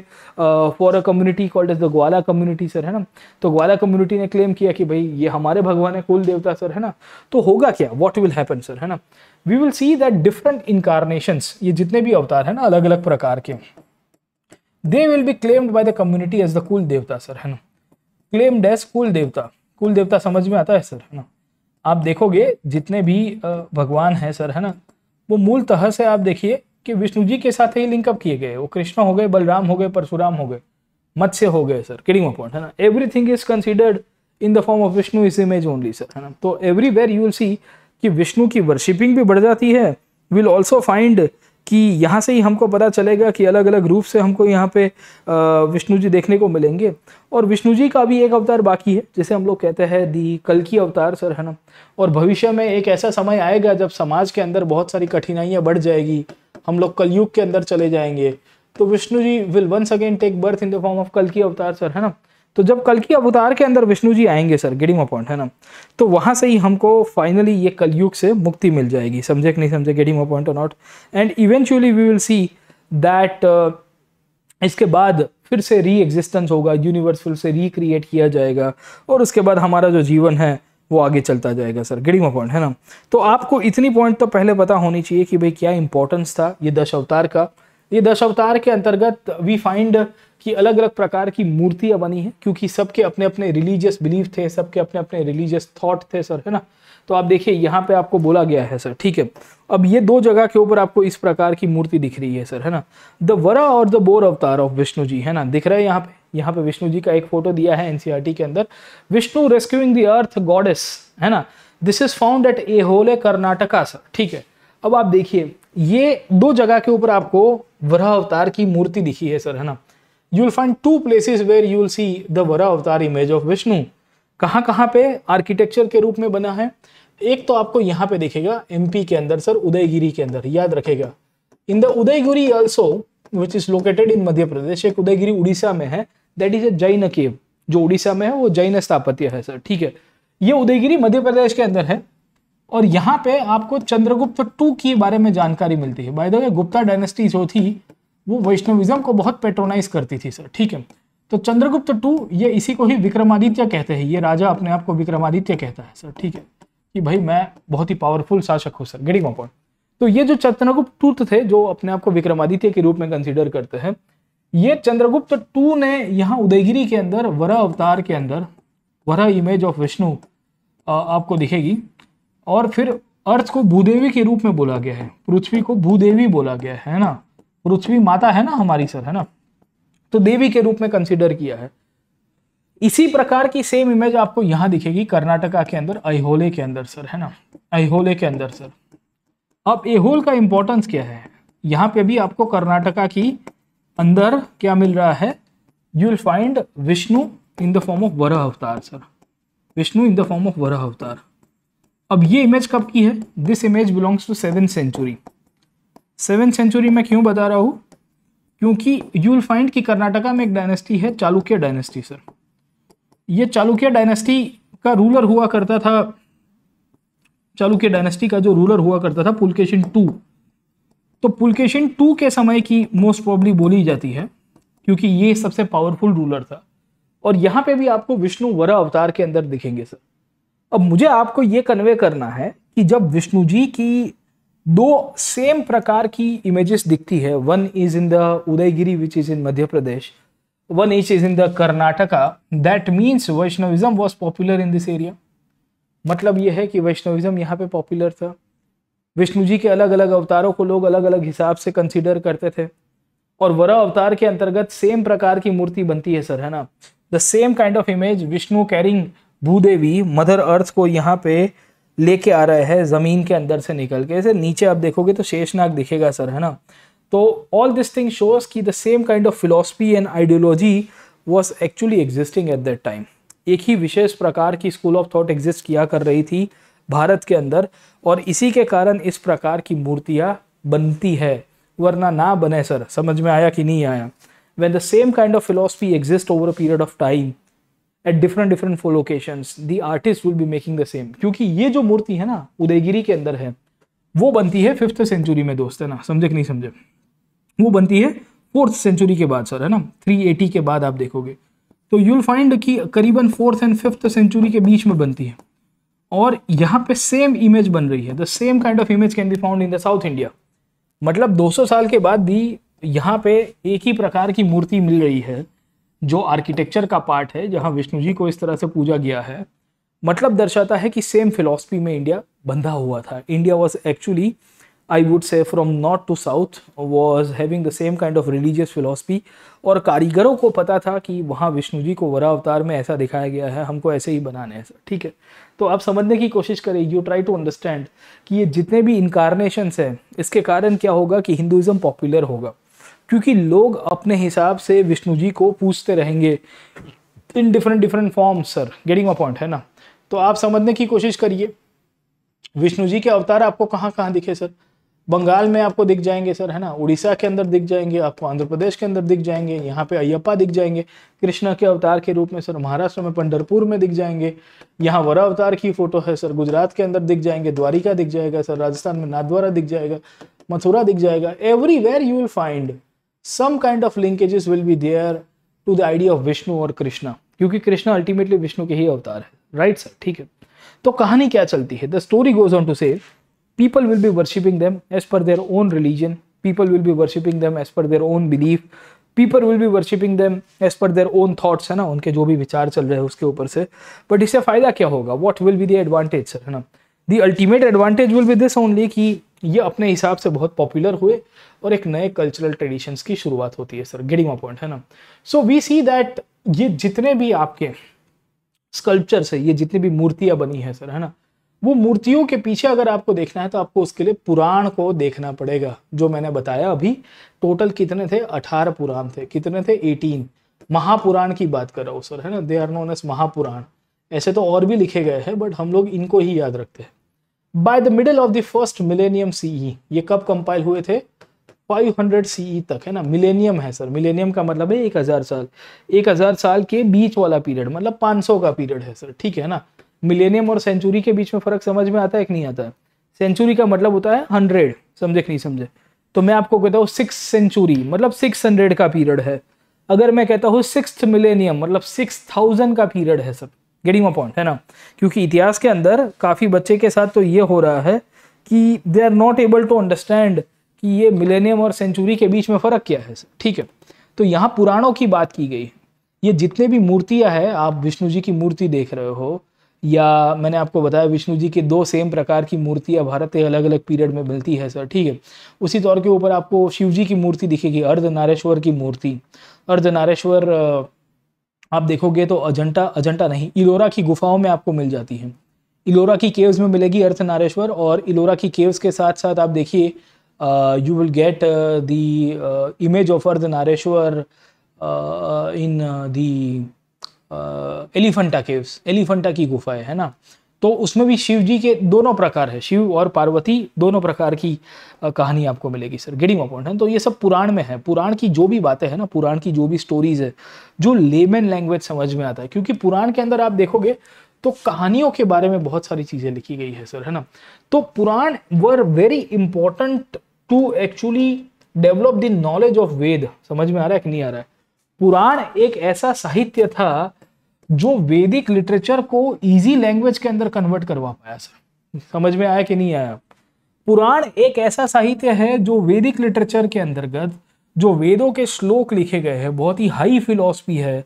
for a community called as the Gwala community sir है ना तो ग्वाला कम्युनिटी ने क्लेम किया कि भाई ये हमारे भगवान है कुल देवता सर है ना तो होगा क्या वॉट विल हैपन सर है ना we will see that different incarnations ये जितने भी अवतार है ना अलग अलग प्रकार के they will be claimed by the community as the kul devta sir है ना क्लेम्ड एज कुल देवता कुल देवता समझ में आता है सर है ना आप देखोगे जितने भी भगवान है सर है ना वो तह से आप देखिए कि विष्णु जी के साथ ही लिंकअप किए गए वो कृष्ण हो गए बलराम हो गए परशुराम हो गए मत्स्य हो गए सर किडिंग पॉइंट है ना everything is considered in the form of Vishnu is image only sir है ना तो वेर यू विल सी कि विष्णु की वर्शिपिंग भी बढ़ जाती है विल ऑल्सो फाइंड कि यहाँ से ही हमको पता चलेगा कि अलग अलग रूप से हमको यहाँ पे विष्णु जी देखने को मिलेंगे और विष्णु जी का भी एक अवतार बाकी है जिसे हम लोग कहते हैं दी कल की अवतार सर है ना और भविष्य में एक ऐसा समय आएगा जब समाज के अंदर बहुत सारी कठिनाइयाँ बढ़ जाएगी हम लोग कलयुग के अंदर चले जाएंगे तो Vishnu ji will once again take birth in the form of कल की अवतार सर है ना तो जब कल की अवतार के अंदर विष्णु जी आएंगे सर गिडिंग अपॉइंट है ना तो वहाँ से ही हमको फाइनली ये कलयुग से मुक्ति मिल जाएगी समझे कि नहीं समझे गिडिंग अपॉइंट और not and eventually we will see that इसके बाद फिर से री एग्जिस्टेंस होगा यूनिवर्स फिर से रिक्रिएट किया जाएगा और उसके बाद हमारा जो जीवन है वो आगे चलता जाएगा सर गिडिंग पॉइंट है ना तो आपको इतनी पॉइंट तो पहले पता होनी चाहिए कि भाई क्या इंपॉर्टेंस था ये दश अवतार का ये दश अवतार के अंतर्गत वी फाइंड कि अलग अलग प्रकार की मूर्तियां बनी हैं क्योंकि सबके अपने अपने रिलीजियस बिलीफ थे सबके अपने अपने रिलीजियस थॉट थे सर है ना तो आप देखिए यहाँ पे आपको बोला गया है सर ठीक है अब ये दो जगह के ऊपर आपको इस प्रकार की मूर्ति दिख रही है सर है ना द वरा और the boar avatar of Vishnu ji है ना दिख रहा है यहाँ पे यहाँ पे विष्णु जी का एक फोटो दिया है एनसीईआरटी e के अंदर Vishnu rescuing the earth goddess है ना this is found at a Karnataka sir ठीक है अब आप देखिए ये दो जगह के ऊपर आपको वरा अवतार की मूर्ति दिखी है सर है ना you'll find two places where you'll see the Varaha avatar image of Vishnu कहाँ कहाँ पे आर्किटेक्चर के रूप में बना है एक तो आपको यहाँ पे देखेगा एमपी के अंदर सर उदयगिरी के अंदर याद रखेगा in the Udayagiri also which is located in Madhya Pradesh एक उदयगिरी उड़ीसा में है that is a Jain cave जो उड़ीसा में है वो जैन स्थापत्य है सर ठीक है ये उदयगिरी मध्य प्रदेश के अंदर है और यहाँ पे आपको चंद्रगुप्त टू के बारे में जानकारी मिलती है बाई गुप्ता डायनेस्टी जो थी वो वैष्णविज्म को बहुत पेट्रोनाइज करती थी सर ठीक है तो चंद्रगुप्त टू ये इसी को ही विक्रमादित्य कहते हैं ये राजा अपने आप को विक्रमादित्य कहता है सर ठीक है कि भाई मैं बहुत ही पावरफुल शासक हूँ सर गेटिंग तो ये जो चंद्रगुप्त टू थे जो अपने आप को विक्रमादित्य के रूप में कंसिडर करते हैं ये चंद्रगुप्त टू ने यहाँ उदयगिरी के अंदर वरा अवतार के अंदर वरा इमेज ऑफ विष्णु आपको दिखेगी और फिर अर्थ को भूदेवी के रूप में बोला गया है पृथ्वी को भूदेवी बोला गया है ना पृथ्वी माता है ना हमारी सर है ना तो देवी के रूप में कंसिडर किया है इसी प्रकार की सेम इमेज आपको यहाँ दिखेगी कर्नाटका के अंदर अहोले के अंदर सर है ना अहोले के अंदर सर अब एहोल का इंपॉर्टेंस क्या है यहाँ पे भी आपको कर्नाटका की अंदर क्या मिल रहा है you will find Vishnu in the form of Varaha avatar sir Vishnu in the form of Varaha avatar अब ये इमेज कब की है this image belongs to seven century seven century मैं क्यों बता रहा हूँ क्योंकि यू विल फाइंड कि कर्नाटका में एक डायनेस्टी है चालुक्य डायनेस्टी सर ये चालुक्य डायनेस्टी का रूलर हुआ करता था चालुक्य डायनेस्टी का जो रूलर हुआ करता था पुलकेशन टू तो पुलकेशन टू के समय की मोस्ट प्रॉब्ली बोली जाती है क्योंकि ये सबसे पावरफुल रूलर था और यहाँ पे भी आपको विष्णु वरा अवतार के अंदर दिखेंगे सर अब मुझे आपको ये कन्वे करना है कि जब विष्णु जी की दो सेम प्रकार की इमेजेस दिखती है one is in the Udayagiri which is in Madhya Pradesh one is is in the Karnataka that means Vaishnavism was popular in this area मतलब यह है कि वैष्णविज्म यहाँ पे पॉपुलर था विष्णु जी के अलग अलग अवतारों को लोग अलग अलग हिसाब से कंसिडर करते थे और वरा अवतार के अंतर्गत सेम प्रकार की मूर्ति बनती है सर है ना the same kind of image Vishnu carrying Bhudevi mother earth को यहाँ पे लेके आ रहे हैं ज़मीन के अंदर से निकल के ऐसे नीचे आप देखोगे तो शेषनाग दिखेगा सर है ना तो ऑल दिस थिंग शोज की the same kind of philosophy and ideology was actually existing at that time एक ही विशेष प्रकार की स्कूल ऑफ थॉट एग्जिस्ट किया कर रही थी भारत के अंदर और इसी के कारण इस प्रकार की मूर्तियाँ बनती है वरना ना बने सर समझ में आया कि नहीं आया when the same kind of philosophy exist over a period of time at different different for the artist will be making the same क्योंकि ये जो मूर्ति है ना उदयगिरी के अंदर है वो बनती है फिफ्थ सेंचुरी में दोस्त है ना समझे कि नहीं समझे वो बनती है फोर्थ सेंचुरी के बाद सर है ना थ्री एटी के बाद आप देखोगे तो यूल फाइंड कि करीबन फोर्थ एंड फिफ्थ सेंचुरी के बीच में बनती है और यहाँ पे सेम इमेज बन रही है the same kind of image can be found in the south India मतलब 200 साल के बाद भी यहाँ पे एक ही प्रकार की मूर्ति मिल रही है जो आर्किटेक्चर का पार्ट है जहाँ विष्णु जी को इस तरह से पूजा गया है मतलब दर्शाता है कि सेम फिलोसफी में इंडिया बंधा हुआ था India was actually I would say from north to south was having the same kind of religious philosophy और कारीगरों को पता था कि वहाँ विष्णु जी को वरा अवतार में ऐसा दिखाया गया है हमको ऐसे ही बनाने ऐसा ठीक है तो आप समझने की कोशिश करें यू ट्राई टू अंडरस्टैंड कि ये जितने भी इनकारनेशंस हैं इसके कारण क्या होगा कि हिंदुज़म पॉपुलर होगा क्योंकि लोग अपने हिसाब से विष्णु जी को पूछते रहेंगे in different different form sir getting a point है ना तो आप समझने की कोशिश करिए विष्णु जी के अवतार आपको कहाँ कहाँ दिखे सर बंगाल में आपको दिख जाएंगे सर है ना उड़ीसा के अंदर दिख जाएंगे आपको आंध्र प्रदेश के अंदर दिख जाएंगे यहाँ पे अयप्पा दिख जाएंगे कृष्णा के अवतार के रूप में सर महाराष्ट्र में पंडरपुर में दिख जाएंगे यहाँ वरा अवतार की फोटो है सर गुजरात के अंदर दिख जाएंगे द्वारिका दिख जाएगा सर राजस्थान में नादवारा दिख जाएगा मथुरा दिख जाएगा everywhere you will find some kind of linkages will be there to the idea of Vishnu or Krishna क्योंकि कृष्णा अल्टीमेटली विष्णु के ही अवतार है राइट सर ठीक है तो कहानी क्या चलती है the story goes on to say people will be worshipping them as per their own religion people will be worshipping them as per their own belief people will be worshipping them as per their own thoughts है ना उनके जो भी विचार चल रहे हैं उसके ऊपर से बट इससे फायदा क्या होगा what will be the advantage sir है ना the ultimate advantage will be this only कि ये अपने हिसाब से बहुत पॉपुलर हुए और एक नए कल्चरल ट्रेडिशंस की शुरुआत होती है सर गेटिंग माई पॉइंट है ना सो वी सी दैट ये जितने भी आपके स्कल्पचर्स है ये जितनी भी मूर्तियाँ बनी है सर है ना वो मूर्तियों के पीछे अगर आपको देखना है तो आपको उसके लिए पुराण को देखना पड़ेगा जो मैंने बताया अभी टोटल कितने थे अठारह पुराण थे कितने थे एटीन महापुराण की बात कर रहा हूँ सर है ना they are known as Mahapurana ऐसे तो और भी लिखे गए हैं बट हम लोग इनको ही याद रखते हैं by the middle of the first millennium CE ये कब कंपाइल हुए थे 500 सीई e तक है ना मिलेनियम है सर मिलेनियम का मतलब है 1000 साल 1000 साल के बीच वाला पीरियड मतलब 500 का पीरियड है सर ठीक है ना मिलेनियम और सेंचुरी के बीच में फर्क समझ में आता है कि नहीं आता है सेंचुरी का मतलब होता है हंड्रेड समझे कि नहीं समझे तो मैं आपको कहता हूँ सिक्स सेंचुरी मतलब सिक्स हंड्रेड का पीरियड है अगर मैं कहता हूँ सिक्स मिलेनियम मतलब सिक्स थाउजेंड का पीरियड है सर गेटिंग माई पॉइंट है ना क्योंकि इतिहास के अंदर काफ़ी बच्चे के साथ तो ये हो रहा है कि they are not able to understand कि ये मिलेनियम और सेंचुरी के बीच में फ़र्क क्या है ठीक है तो यहाँ पुराणों की बात की गई ये जितने भी मूर्तियाँ हैं आप विष्णु जी की मूर्ति देख रहे हो या मैंने आपको बताया विष्णु जी के दो सेम प्रकार की मूर्तियाँ भारत के अलग अलग पीरियड में मिलती है सर ठीक है उसी तौर के ऊपर आपको शिव जी की मूर्ति दिखेगी अर्धनारेश्वर की मूर्ति अर्धनारेश्वर आप देखोगे तो अजंटा अजंटा नहीं इलोरा की गुफाओं में आपको मिल जाती है इलोरा की केव्स में मिलेगी अर्थ नारेश्वर और इलोरा की केव्स के साथ साथ आप देखिए you will get the image of Ardhanareshwar in the Elephanta caves Elephanta की गुफाएं है ना तो उसमें भी शिव जी के दोनों प्रकार है शिव और पार्वती दोनों प्रकार की कहानी आपको मिलेगी सर गेटिंग पॉइंट है तो ये सब पुराण में है पुराण की जो भी बातें हैं ना पुराण की जो भी स्टोरीज है जो लेमन लैंग्वेज समझ में आता है क्योंकि पुराण के अंदर आप देखोगे तो कहानियों के बारे में बहुत सारी चीज़ें लिखी गई है सर है ना तो Purana were very important to actually develop the knowledge of Veda समझ में आ रहा है कि नहीं आ रहा है पुराण एक ऐसा साहित्य था जो वैदिक लिटरेचर को इजी लैंग्वेज के अंदर कन्वर्ट करवा पाया सर समझ में आया कि नहीं आया पुराण एक ऐसा साहित्य है जो वैदिक लिटरेचर के अंतर्गत जो वेदों के श्लोक लिखे गए हैं बहुत ही हाई फिलोसफी है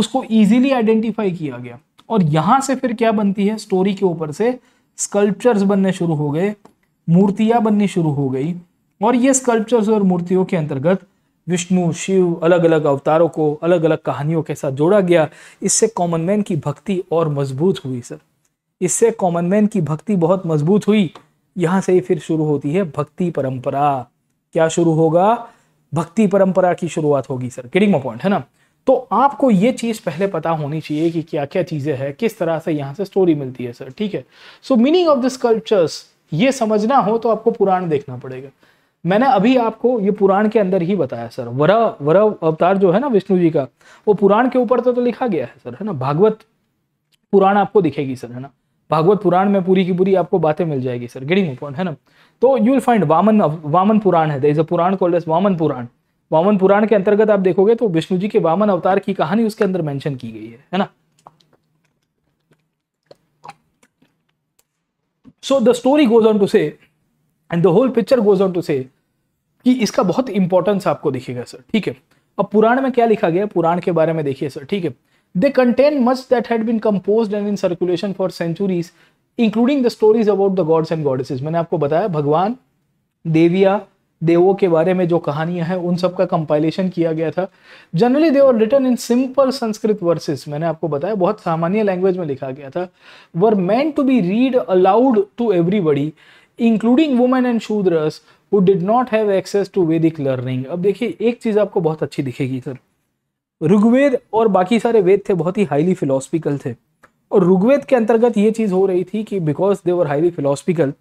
उसको इजीली आइडेंटिफाई किया गया और यहाँ से फिर क्या बनती है स्टोरी के ऊपर से स्कल्पचर्स बनने शुरू हो गए मूर्तियाँ बननी शुरू हो गई और ये स्कल्पचर्स और मूर्तियों के अंतर्गत विष्णु शिव अलग अलग अवतारों को अलग अलग कहानियों के साथ जोड़ा गया इससे कॉमन मैन की भक्ति और मजबूत हुई सर इससे कॉमन मैन की भक्ति बहुत मजबूत हुई यहाँ से ही फिर शुरू होती है भक्ति परंपरा क्या शुरू होगा भक्ति परंपरा की शुरुआत होगी सर किडिंग पॉइंट है ना तो आपको ये चीज़ पहले पता होनी चाहिए कि क्या क्या चीज़ें हैं किस तरह से यहाँ से स्टोरी मिलती है सर ठीक है so meaning of this cultures ये समझना हो तो आपको पुराण देखना पड़ेगा मैंने अभी आपको ये पुराण के अंदर ही बताया सर वरह वरह अवतार जो है ना विष्णु जी का वो पुराण के ऊपर तो, तो लिखा गया है सर है ना भागवत पुराण आपको दिखेगी सर है ना भागवत पुराण में पूरी की पूरी आपको बातें मिल जाएगी सर गिरी पॉइंट है ना तो you will find Vamana Vamana Purana है is a Purana called Vamana Purana Vamana Purana के अंतर्गत आप देखोगे तो विष्णु जी के वामन अवतार की कहानी उसके अंदर मेंशन की गई है है ना so the story goes on to say and the whole picture goes on to say कि इसका बहुत इंपॉर्टेंस आपको दिखेगा सर ठीक है अब पुराण में क्या लिखा गया पुराण के बारे में देखिए सर ठीक है they contain much that had been compose and in circulation for centuries including the stories about the gods and goddesses मैंने आपको बताया भगवान देविया देवों के बारे में जो कहानियां हैं उन सब का कंपाइलेशन किया गया था generally they were written in simple Sanskrit verses मैंने आपको बताया बहुत सामान्य लैंग्वेज में लिखा गया था were meant to be read aloud to everybody including women and Shudras who did not have access to Vedic learning अब देखिए एक चीज़ आपको बहुत अच्छी दिखेगी सर ऋग्वेद और बाकी सारे वेद थे बहुत ही हाईली फिलोसफिकल थे और ऋग्वेद के अंतर्गत ये चीज़ हो रही थी कि because they were highly philosophical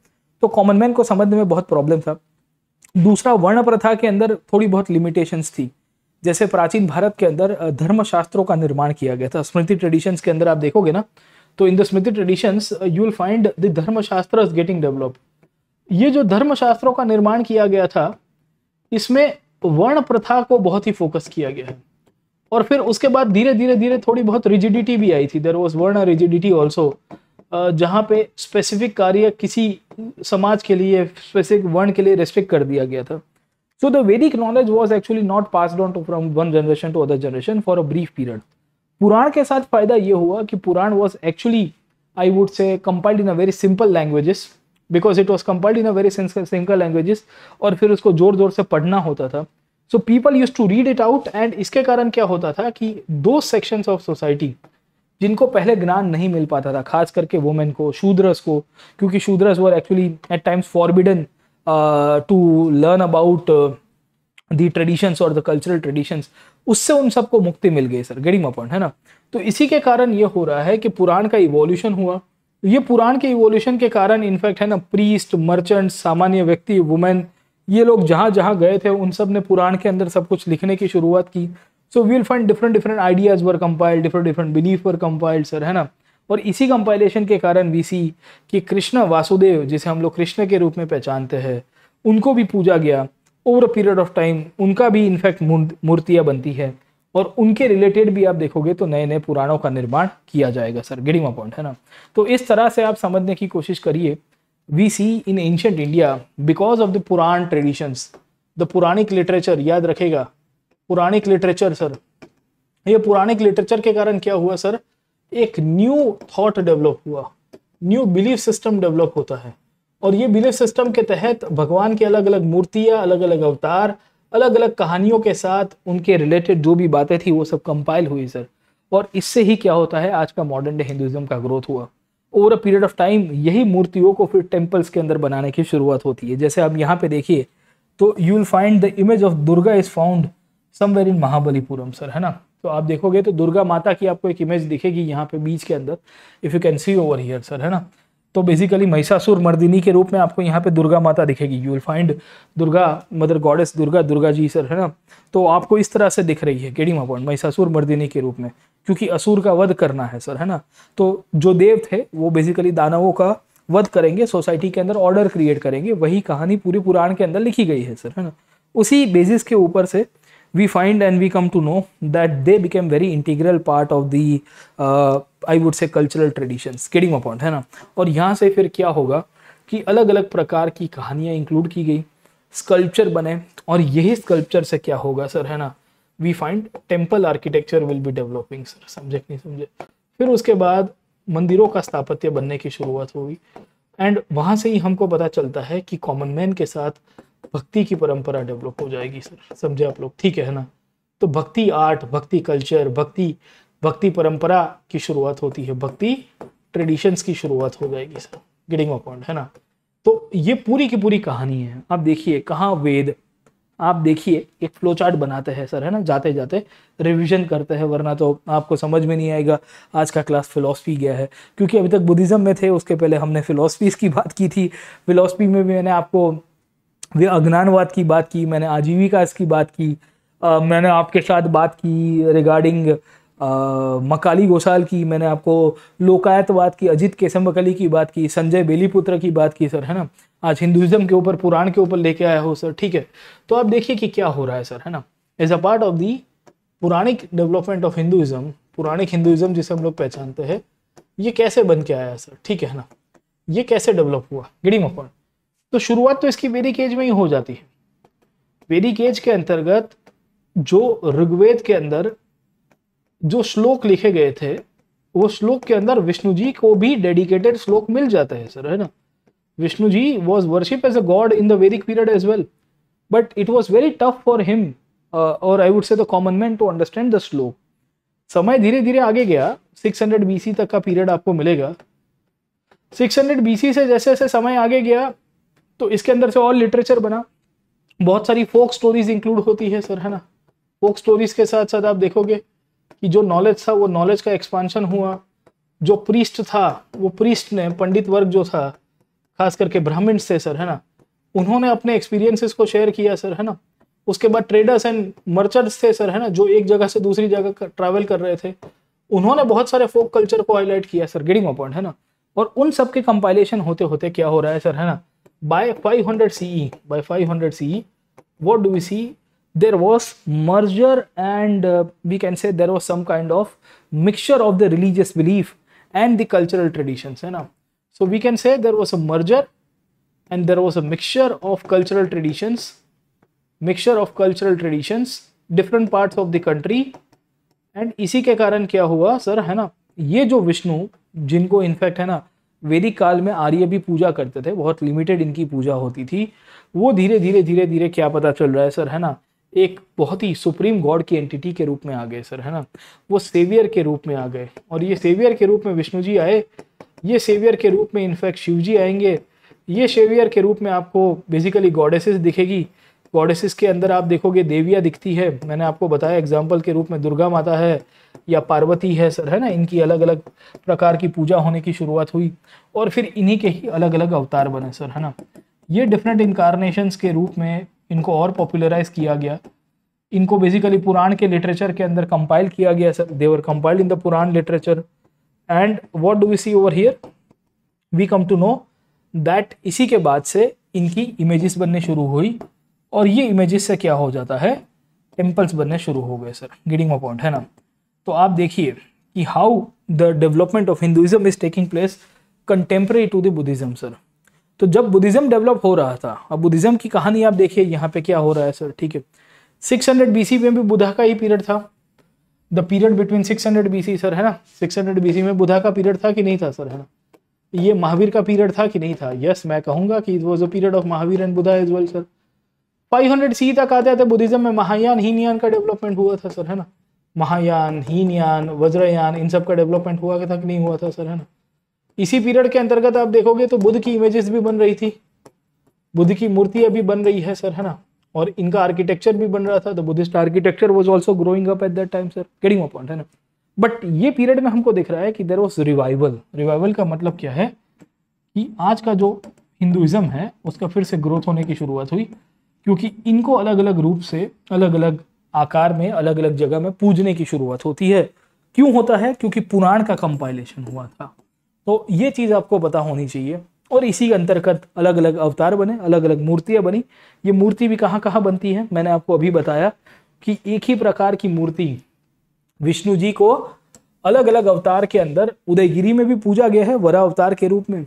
तो कॉमन मैन को समझने में बहुत प्रॉब्लम था दूसरा वर्ण प्रथा के अंदर थोड़ी बहुत लिमिटेशंस थी जैसे प्राचीन भारत के अंदर धर्मशास्त्रों का निर्माण किया गया था स्मृति ट्रेडिशंस के अंदर आप देखोगे ना तो in the Smriti traditions you will find the Dharmashastra is getting developed ये जो धर्मशास्त्रों का निर्माण किया गया था इसमें वर्ण प्रथा को बहुत ही फोकस किया गया है और फिर उसके बाद धीरे धीरे धीरे थोड़ी बहुत रिजिडिटी भी आई थी there was varna rigidity also जहाँ पे स्पेसिफिक कार्य किसी समाज के लिए स्पेसिफिक वर्ण के लिए रेस्ट्रिक्ट कर दिया गया था so the Vedic knowledge was actually not pass on to from one generation to other generation for a brief period Purana के साथ फायदा ये हुआ कि Purana was actually I would say compiled in a very simple languages because it was compiled in a very simple languages और फिर उसको जोर जोर से पढ़ना होता था so people use to read it out and इसके कारण क्या होता था कि दो सेक्शंस ऑफ सोसाइटी जिनको पहले ज्ञान नहीं मिल पाता था खास करके वुमेन को शूद्रस को क्योंकि Shudras were actually at times forbidden to learn about the traditions और द कल्चरल ट्रेडिशंस उससे उन सबको मुक्ति मिल गई सर गेटिंग अपॉइंट है ना तो इसी के कारण ये हो रहा है कि पुराण का इवोल्यूशन हुआ ये पुराण के इवोल्यूशन के कारण इनफैक्ट है ना प्रीस्ट मर्चेंट सामान्य व्यक्ति वुमेन ये लोग जहाँ जहाँ गए थे उन सब ने पुराण के अंदर सब कुछ लिखने की शुरुआत की so we'll find different different ideas were compiled different different belief were compiled sir है ना और इसी कंपाइलेशन के कारण वी सी कि कृष्ण वासुदेव जिसे हम लोग कृष्ण के रूप में पहचानते हैं उनको भी पूजा गया over a period of time उनका भी इनफैक्ट मूर्तियाँ बनती है और उनके रिलेटेड भी आप देखोगे तो नए नए पुराणों का निर्माण किया जाएगा सर गेटिंग पॉइंट है ना तो इस तरह से आप समझने की कोशिश करिए we see in ancient India because of the Purana traditions the Puranic literature याद रखेगा पुराणिक लिटरेचर सर ये पुराणिक लिटरेचर के कारण क्या हुआ सर एक न्यू थॉट डेवलप हुआ न्यू बिलीफ सिस्टम डेवलप होता है और ये बिलीफ सिस्टम के तहत भगवान के अलग अलग मूर्तियां अलग अलग अवतार अलग अलग कहानियों के साथ उनके रिलेटेड जो भी बातें थी वो सब कंपाइल हुई सर और इससे ही क्या होता है आज का मॉडर्न डे हिंदुज़म का ग्रोथ हुआ over a period of time यही मूर्तियों को फिर टेम्पल्स के अंदर बनाने की शुरुआत होती है जैसे आप यहाँ पे देखिए तो you will find the image of Durga is found somewhere in Mahabalipuram sir है ना तो आप देखोगे तो दुर्गा माता की आपको एक इमेज दिखेगी यहाँ पे बीच के अंदर if you can see over here sir है ना तो बेसिकली महिषासुर मर्दिनी के रूप में आपको यहाँ पे दुर्गा माता दिखेगी you will find Durga mother goddess Durga Durga ji sir है ना तो आपको इस तरह से दिख रही है केड़ी पॉइंट महिषासुर मर्दिनी के रूप में क्योंकि असुर का वध करना है सर है ना तो जो देव थे वो बेसिकली दानवों का वध करेंगे सोसाइटी के अंदर ऑर्डर क्रिएट करेंगे वही कहानी पूरे पुराण के अंदर लिखी गई है सर है ना उसी बेसिस के ऊपर से we find and we come to know that they became very integral part of the I would say cultural tradition sir getting a point है ना और यहाँ से फिर क्या होगा कि अलग अलग प्रकार की कहानियाँ इंक्लूड की गई स्कल्पचर बने और यही स्कल्पचर से क्या होगा सर है ना we find temple architecture will be developing sir समझे नहीं समझे फिर उसके बाद मंदिरों का स्थापत्य बनने की शुरुआत हुई एंड वहाँ से ही हमको पता चलता है कि कॉमन मैन के साथ भक्ति की परंपरा डेवलप हो जाएगी सर समझे आप लोग ठीक है ना तो भक्ति आर्ट भक्ति कल्चर भक्ति भक्ति परंपरा की शुरुआत होती है भक्ति ट्रेडिशंस की शुरुआत हो जाएगी सर गिडिंग अकाउंट है ना तो ये पूरी की पूरी कहानी है आप देखिए कहाँ वेद आप देखिए एक फ्लो चार्ट बनाते हैं सर है ना जाते जाते रिवीजन करते हैं वरना तो आपको समझ में नहीं आएगा आज का क्लास फिलोसफी गया है क्योंकि अभी तक बुद्धिज़्म में थे उसके पहले हमने फिलोसफीज़ की बात की थी फिलोसफी में भी मैंने आपको वे अज्ञानवाद की बात की मैंने आजीविका इसकी बात की आ, मैंने आपके साथ बात की रिगार्डिंग मकाली घोषाल की मैंने आपको लोकायतवाद की अजित केसम्बकली की बात की संजय बेलीपुत्र की बात की सर है ना आज हिंदुज़म के ऊपर पुराण के ऊपर लेके आया हो सर ठीक है तो आप देखिए कि क्या हो रहा है सर है ना as a part of the Puranic development of Hinduism Puranic Hinduism जिसे हम लोग पहचानते हैं ये कैसे बन के आया सर ठीक है ना ये कैसे डेवलप हुआ गिड़ी मकौन तो शुरुआत तो इसकी वेरी केज में ही हो जाती है वेरी केज के अंतर्गत जो ऋग्वेद के अंदर जो श्लोक लिखे गए थे वो श्लोक के अंदर विष्णु जी को भी डेडिकेटेड श्लोक मिल जाता है सर है ना Vishnu ji was worship as a god in the Vedic period as well but it was very tough for him और I would say the common man to understand the shloka समय धीरे धीरे आगे गया 600 हंड्रेड तक का पीरियड आपको मिलेगा 600 हंड्रेड से जैसे जैसे समय आगे गया तो इसके अंदर से और लिटरेचर बना बहुत सारी फोक स्टोरीज इंक्लूड होती है सर है ना फोक स्टोरीज के साथ साथ आप देखोगे कि जो नॉलेज था वो नॉलेज का एक्सपांशन हुआ जो प्रीस्ट था वो प्रीस्ट ने पंडित वर्ग जो था खास करके ब्राह्मण से सर है ना उन्होंने अपने एक्सपीरियंसेस को शेयर किया सर है ना उसके बाद ट्रेडर्स एंड मर्चेंट्स थे सर है ना जो एक जगह से दूसरी जगह ट्रैवल कर रहे थे उन्होंने बहुत सारे फोक कल्चर को हाईलाइट किया सर गेटिंग अपॉइंट है ना और उन सब के कंपाइलेशन होते होते क्या हो रहा है सर है ना by 500 CE, by 500 CE, what do we see? There was merger and uh, we can say there was some kind of mixture of the religious belief and the cultural traditions. You know? So we can say there was a merger and there was a mixture of cultural traditions, mixture of cultural traditions, different parts of the country and इसी के कारण क्या हुआ sir है ना ये जो विष्णु जिनको इनफैक्ट है ना वैदिक काल में आर्य भी पूजा करते थे बहुत लिमिटेड इनकी पूजा होती थी वो धीरे धीरे धीरे धीरे क्या पता चल रहा है सर है ना एक बहुत ही सुप्रीम गॉड की एंटिटी के रूप में आ गए सर है ना वो सेवियर के रूप में आ गए और ये सेवियर के रूप में विष्णु जी आए ये सेवियर के रूप में इनफैक्ट शिव जी आएंगे ये सेवियर के रूप में आपको बेसिकली गॉडेसेस दिखेगी गॉडेसेस के अंदर आप देखोगे देविया दिखती है मैंने आपको बताया एग्जाम्पल के रूप में दुर्गा माता है या पार्वती है सर है ना इनकी अलग अलग प्रकार की पूजा होने की शुरुआत हुई और फिर इन्हीं के ही अलग अलग अवतार बने सर है ना ये डिफरेंट इनकारनेशंस के रूप में इनको और पॉपुलराइज किया गया इनको बेसिकली पुराण के लिटरेचर के अंदर कंपाइल किया गया sir they were compiled in the Purana literature and what do we see over here we come to know that इसी के बाद से इनकी इमेजेस बनने शुरू हुई और ये इमेजेस से क्या हो जाता है टेम्पल्स बनने शुरू हो गए सर गिडिंग पॉइंट है ना तो आप देखिए कि how the development of Hinduism is taking place contemporary to the Buddhism sir तो जब बुद्धिज़्म डेवलप हो रहा था अब बुद्धिज़्म की कहानी आप देखिए यहाँ पे क्या हो रहा है सर ठीक है 600 हंड्रेड बी में भी बुधा का ही पीरियड था the period between 600 hundred B sir है ना 600 हंड्रेड बी में बुधा का पीरियड था कि नहीं था सर है ना ये महावीर का पीरियड था कि नहीं था यस yes, मैं कहूँगा कि it was a period of Mahavira and Buddha is well sir 500 C तक आते आते तो बुद्धिज्म में महायान हीनयान का डेवलपमेंट हुआ था सर है ना महायान हीनयान वज्रयान इन सब का डेवलपमेंट हुआ था कि नहीं हुआ था सर है ना इसी पीरियड के अंतर्गत आप देखोगे तो बुद्ध की इमेजेस भी बन रही थी बुद्ध की मूर्ति अभी बन रही है सर है ना और इनका आर्किटेक्चर भी बन रहा था तो Buddhist architecture was also growing up at that time sir getting a point है ना बट ये पीरियड में हमको दिख रहा है कि देर वॉज रिवाइवल रिवाइवल का मतलब क्या है कि आज का जो हिंदुइज्म है उसका फिर से ग्रोथ होने की शुरुआत हुई क्योंकि इनको अलग अलग रूप से अलग अलग आकार में अलग अलग जगह में पूजने की शुरुआत होती है क्यों होता है क्योंकि पुराण का कंपाइलेशन हुआ था तो ये चीज़ आपको पता होनी चाहिए और इसी के अंतर्गत अलग अलग अवतार बने अलग अलग मूर्तियां बनी ये मूर्ति भी कहाँ कहाँ बनती है मैंने आपको अभी बताया कि एक ही प्रकार की मूर्ति विष्णु जी को अलग अलग अवतार के अंदर उदयगिरी में भी पूजा गया है वरा अवतार के रूप में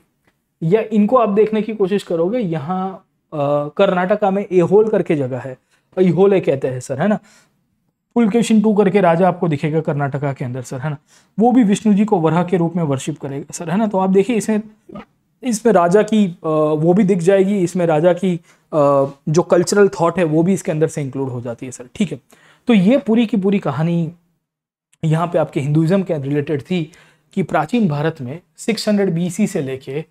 या इनको आप देखने की कोशिश करोगे यहाँ कर्नाटका में एहोल करके जगह है एहोले कहते हैं सर है ना पुलकेशन टू करके राजा आपको दिखेगा कर्नाटका के अंदर सर है ना वो भी विष्णु जी को वरह के रूप में वर्शिप करेगा सर है ना तो आप देखिए इसमें इसमें राजा की वो भी दिख जाएगी इसमें राजा की जो कल्चरल थॉट है वो भी इसके अंदर से इंक्लूड हो जाती है सर ठीक है तो ये पूरी की पूरी कहानी यहाँ पे आपके हिंदुज़म के रिलेटेड थी कि प्राचीन भारत में 600 हंड्रेड से लेके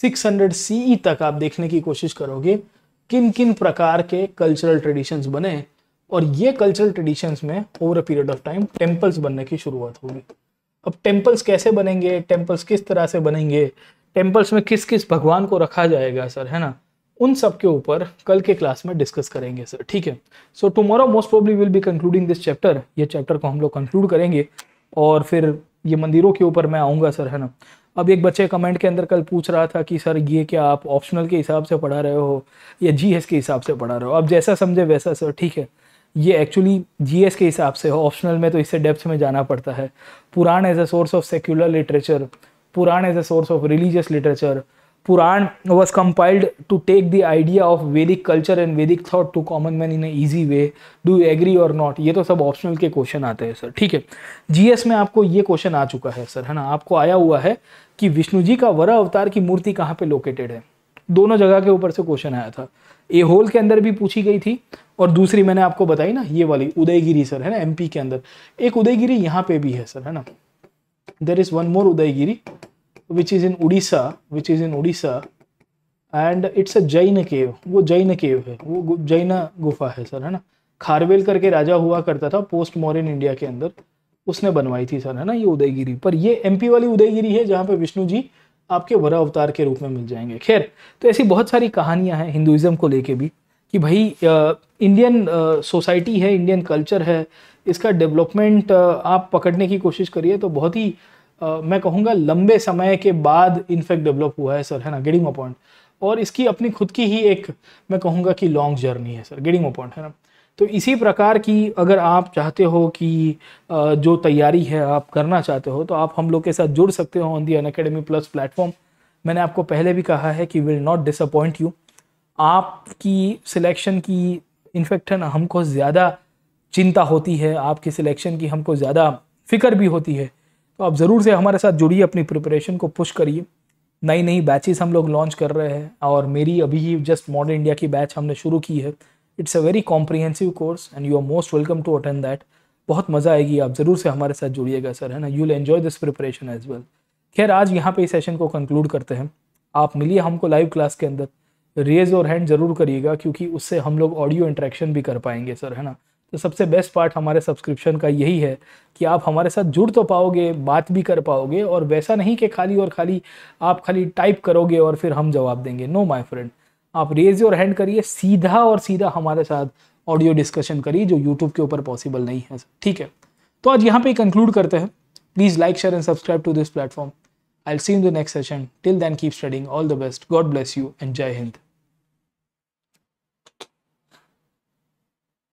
सिक्स हंड्रेड सीई e तक आप देखने की कोशिश करोगे किन किन प्रकार के कल्चरल ट्रेडिशंस बने और ये कल्चरल ट्रेडिशंस में over a period of time temples बनने की शुरुआत होगी अब टेम्पल्स कैसे बनेंगे टेम्पल्स किस तरह से बनेंगे टेम्पल्स में किस किस भगवान को रखा जाएगा सर है ना उन सब के ऊपर कल के क्लास में डिस्कस करेंगे सर ठीक है so tomorrow most probably will be concluding this chapter ये चैप्टर को हम लोग कंक्लूड करेंगे और फिर ये मंदिरों के ऊपर मैं आऊँगा सर है ना अब एक बच्चे कमेंट के अंदर कल पूछ रहा था कि सर ये क्या आप ऑप्शनल के हिसाब से पढ़ा रहे हो या जीएस के हिसाब से पढ़ा रहे हो अब जैसा समझे वैसा सर ठीक है ये एक्चुअली जीएस के हिसाब से हो ऑप्शनल में तो इससे डेप्थ में जाना पड़ता है Purana as a source of secular literature Purana as a source of religious literature Purana was compiled to take the idea of Vedic culture and Vedic thought to common man in easy way do agree और not ये तो सब optional के question आते हैं sir ठीक है GS में आपको ये क्वेश्चन आ चुका है सर है ना आपको आया हुआ है कि विष्णु जी का वरा अवतार की मूर्ति कहाँ पे लोकेटेड है दोनों जगह के ऊपर से क्वेश्चन आया था ए होल के अंदर भी पूछी गई थी और दूसरी मैंने आपको बताई ना ये वाली उदयगिरी सर है ना एमपी के अंदर एक उदयगिरी यहाँ पे भी है सर है ना there is one more Udayagiri which is in Orissa which is in Orissa and it's a Jain cave वो जैन केव है वो जैन गुफा है सर है ना खारवेल करके राजा हुआ करता था पोस्ट मॉडर्न इंडिया के अंदर उसने बनवाई थी सर है ना ये उदयगिरी पर ये एमपी वाली उदयगिरी है जहाँ पे विष्णु जी आपके वरा अवतार के रूप में मिल जाएंगे खैर तो ऐसी बहुत सारी कहानियाँ हैं हिंदुज़म को लेके भी कि भाई इंडियन सोसाइटी है इंडियन कल्चर है इसका डेवलपमेंट आप पकड़ने की कोशिश करिए तो बहुत ही आ, मैं कहूँगा लंबे समय के बाद इनफैक्ट डेवलप हुआ है सर है ना गिडिंग पॉइंट और इसकी अपनी खुद की ही एक मैं कहूँगा कि लॉन्ग जर्नी है सर गेटिंग पॉइंट है ना तो इसी प्रकार की अगर आप चाहते हो कि जो तैयारी है आप करना चाहते हो तो आप हम लोग के साथ जुड़ सकते हो on the Unacademy plus platform मैंने आपको पहले भी कहा है कि विल नॉट डिसअपॉइंट यू आपकी सिलेक्शन की इनफेक्ट हमको ज़्यादा चिंता होती है आपकी सिलेक्शन की हमको ज़्यादा फिक्र भी होती है तो आप ज़रूर से हमारे साथ जुड़िए अपनी प्रिपरेशन को पुश करिए नई नई बैचेस हम लोग लॉन्च कर रहे हैं और मेरी अभी ही जस्ट मॉडर्न इंडिया की बैच हमने शुरू की है it's a very comprehensive course and you are most welcome to attend that बहुत मज़ा आएगी आप ज़रूर से हमारे साथ जुड़िएगा सर है ना you will enjoy this preparation as well खैर आज यहाँ पे इस सेशन को कंक्लूड करते हैं आप मिलिए हमको लाइव क्लास के अंदर रेज और हैंड ज़रूर करिएगा क्योंकि उससे हम लोग ऑडियो इंट्रैक्शन भी कर पाएंगे सर है ना तो सबसे बेस्ट पार्ट हमारे सब्सक्रिप्शन का यही है कि आप हमारे साथ जुड़ तो पाओगे बात भी कर पाओगे और वैसा नहीं कि खाली और खाली आप खाली टाइप करोगे और फिर हम जवाब देंगे नो माई फ्रेंड आप रेज योर हैंड करिए सीधा और सीधा हमारे साथ ऑडियो डिस्कशन करिए जो यूट्यूब के ऊपर पॉसिबल नहीं है ठीक है तो आज यहाँ पे कंक्लूड करते हैं please like share and subscribe to this platform I see in the next session till then keep studying all the best God bless you and जय हिंद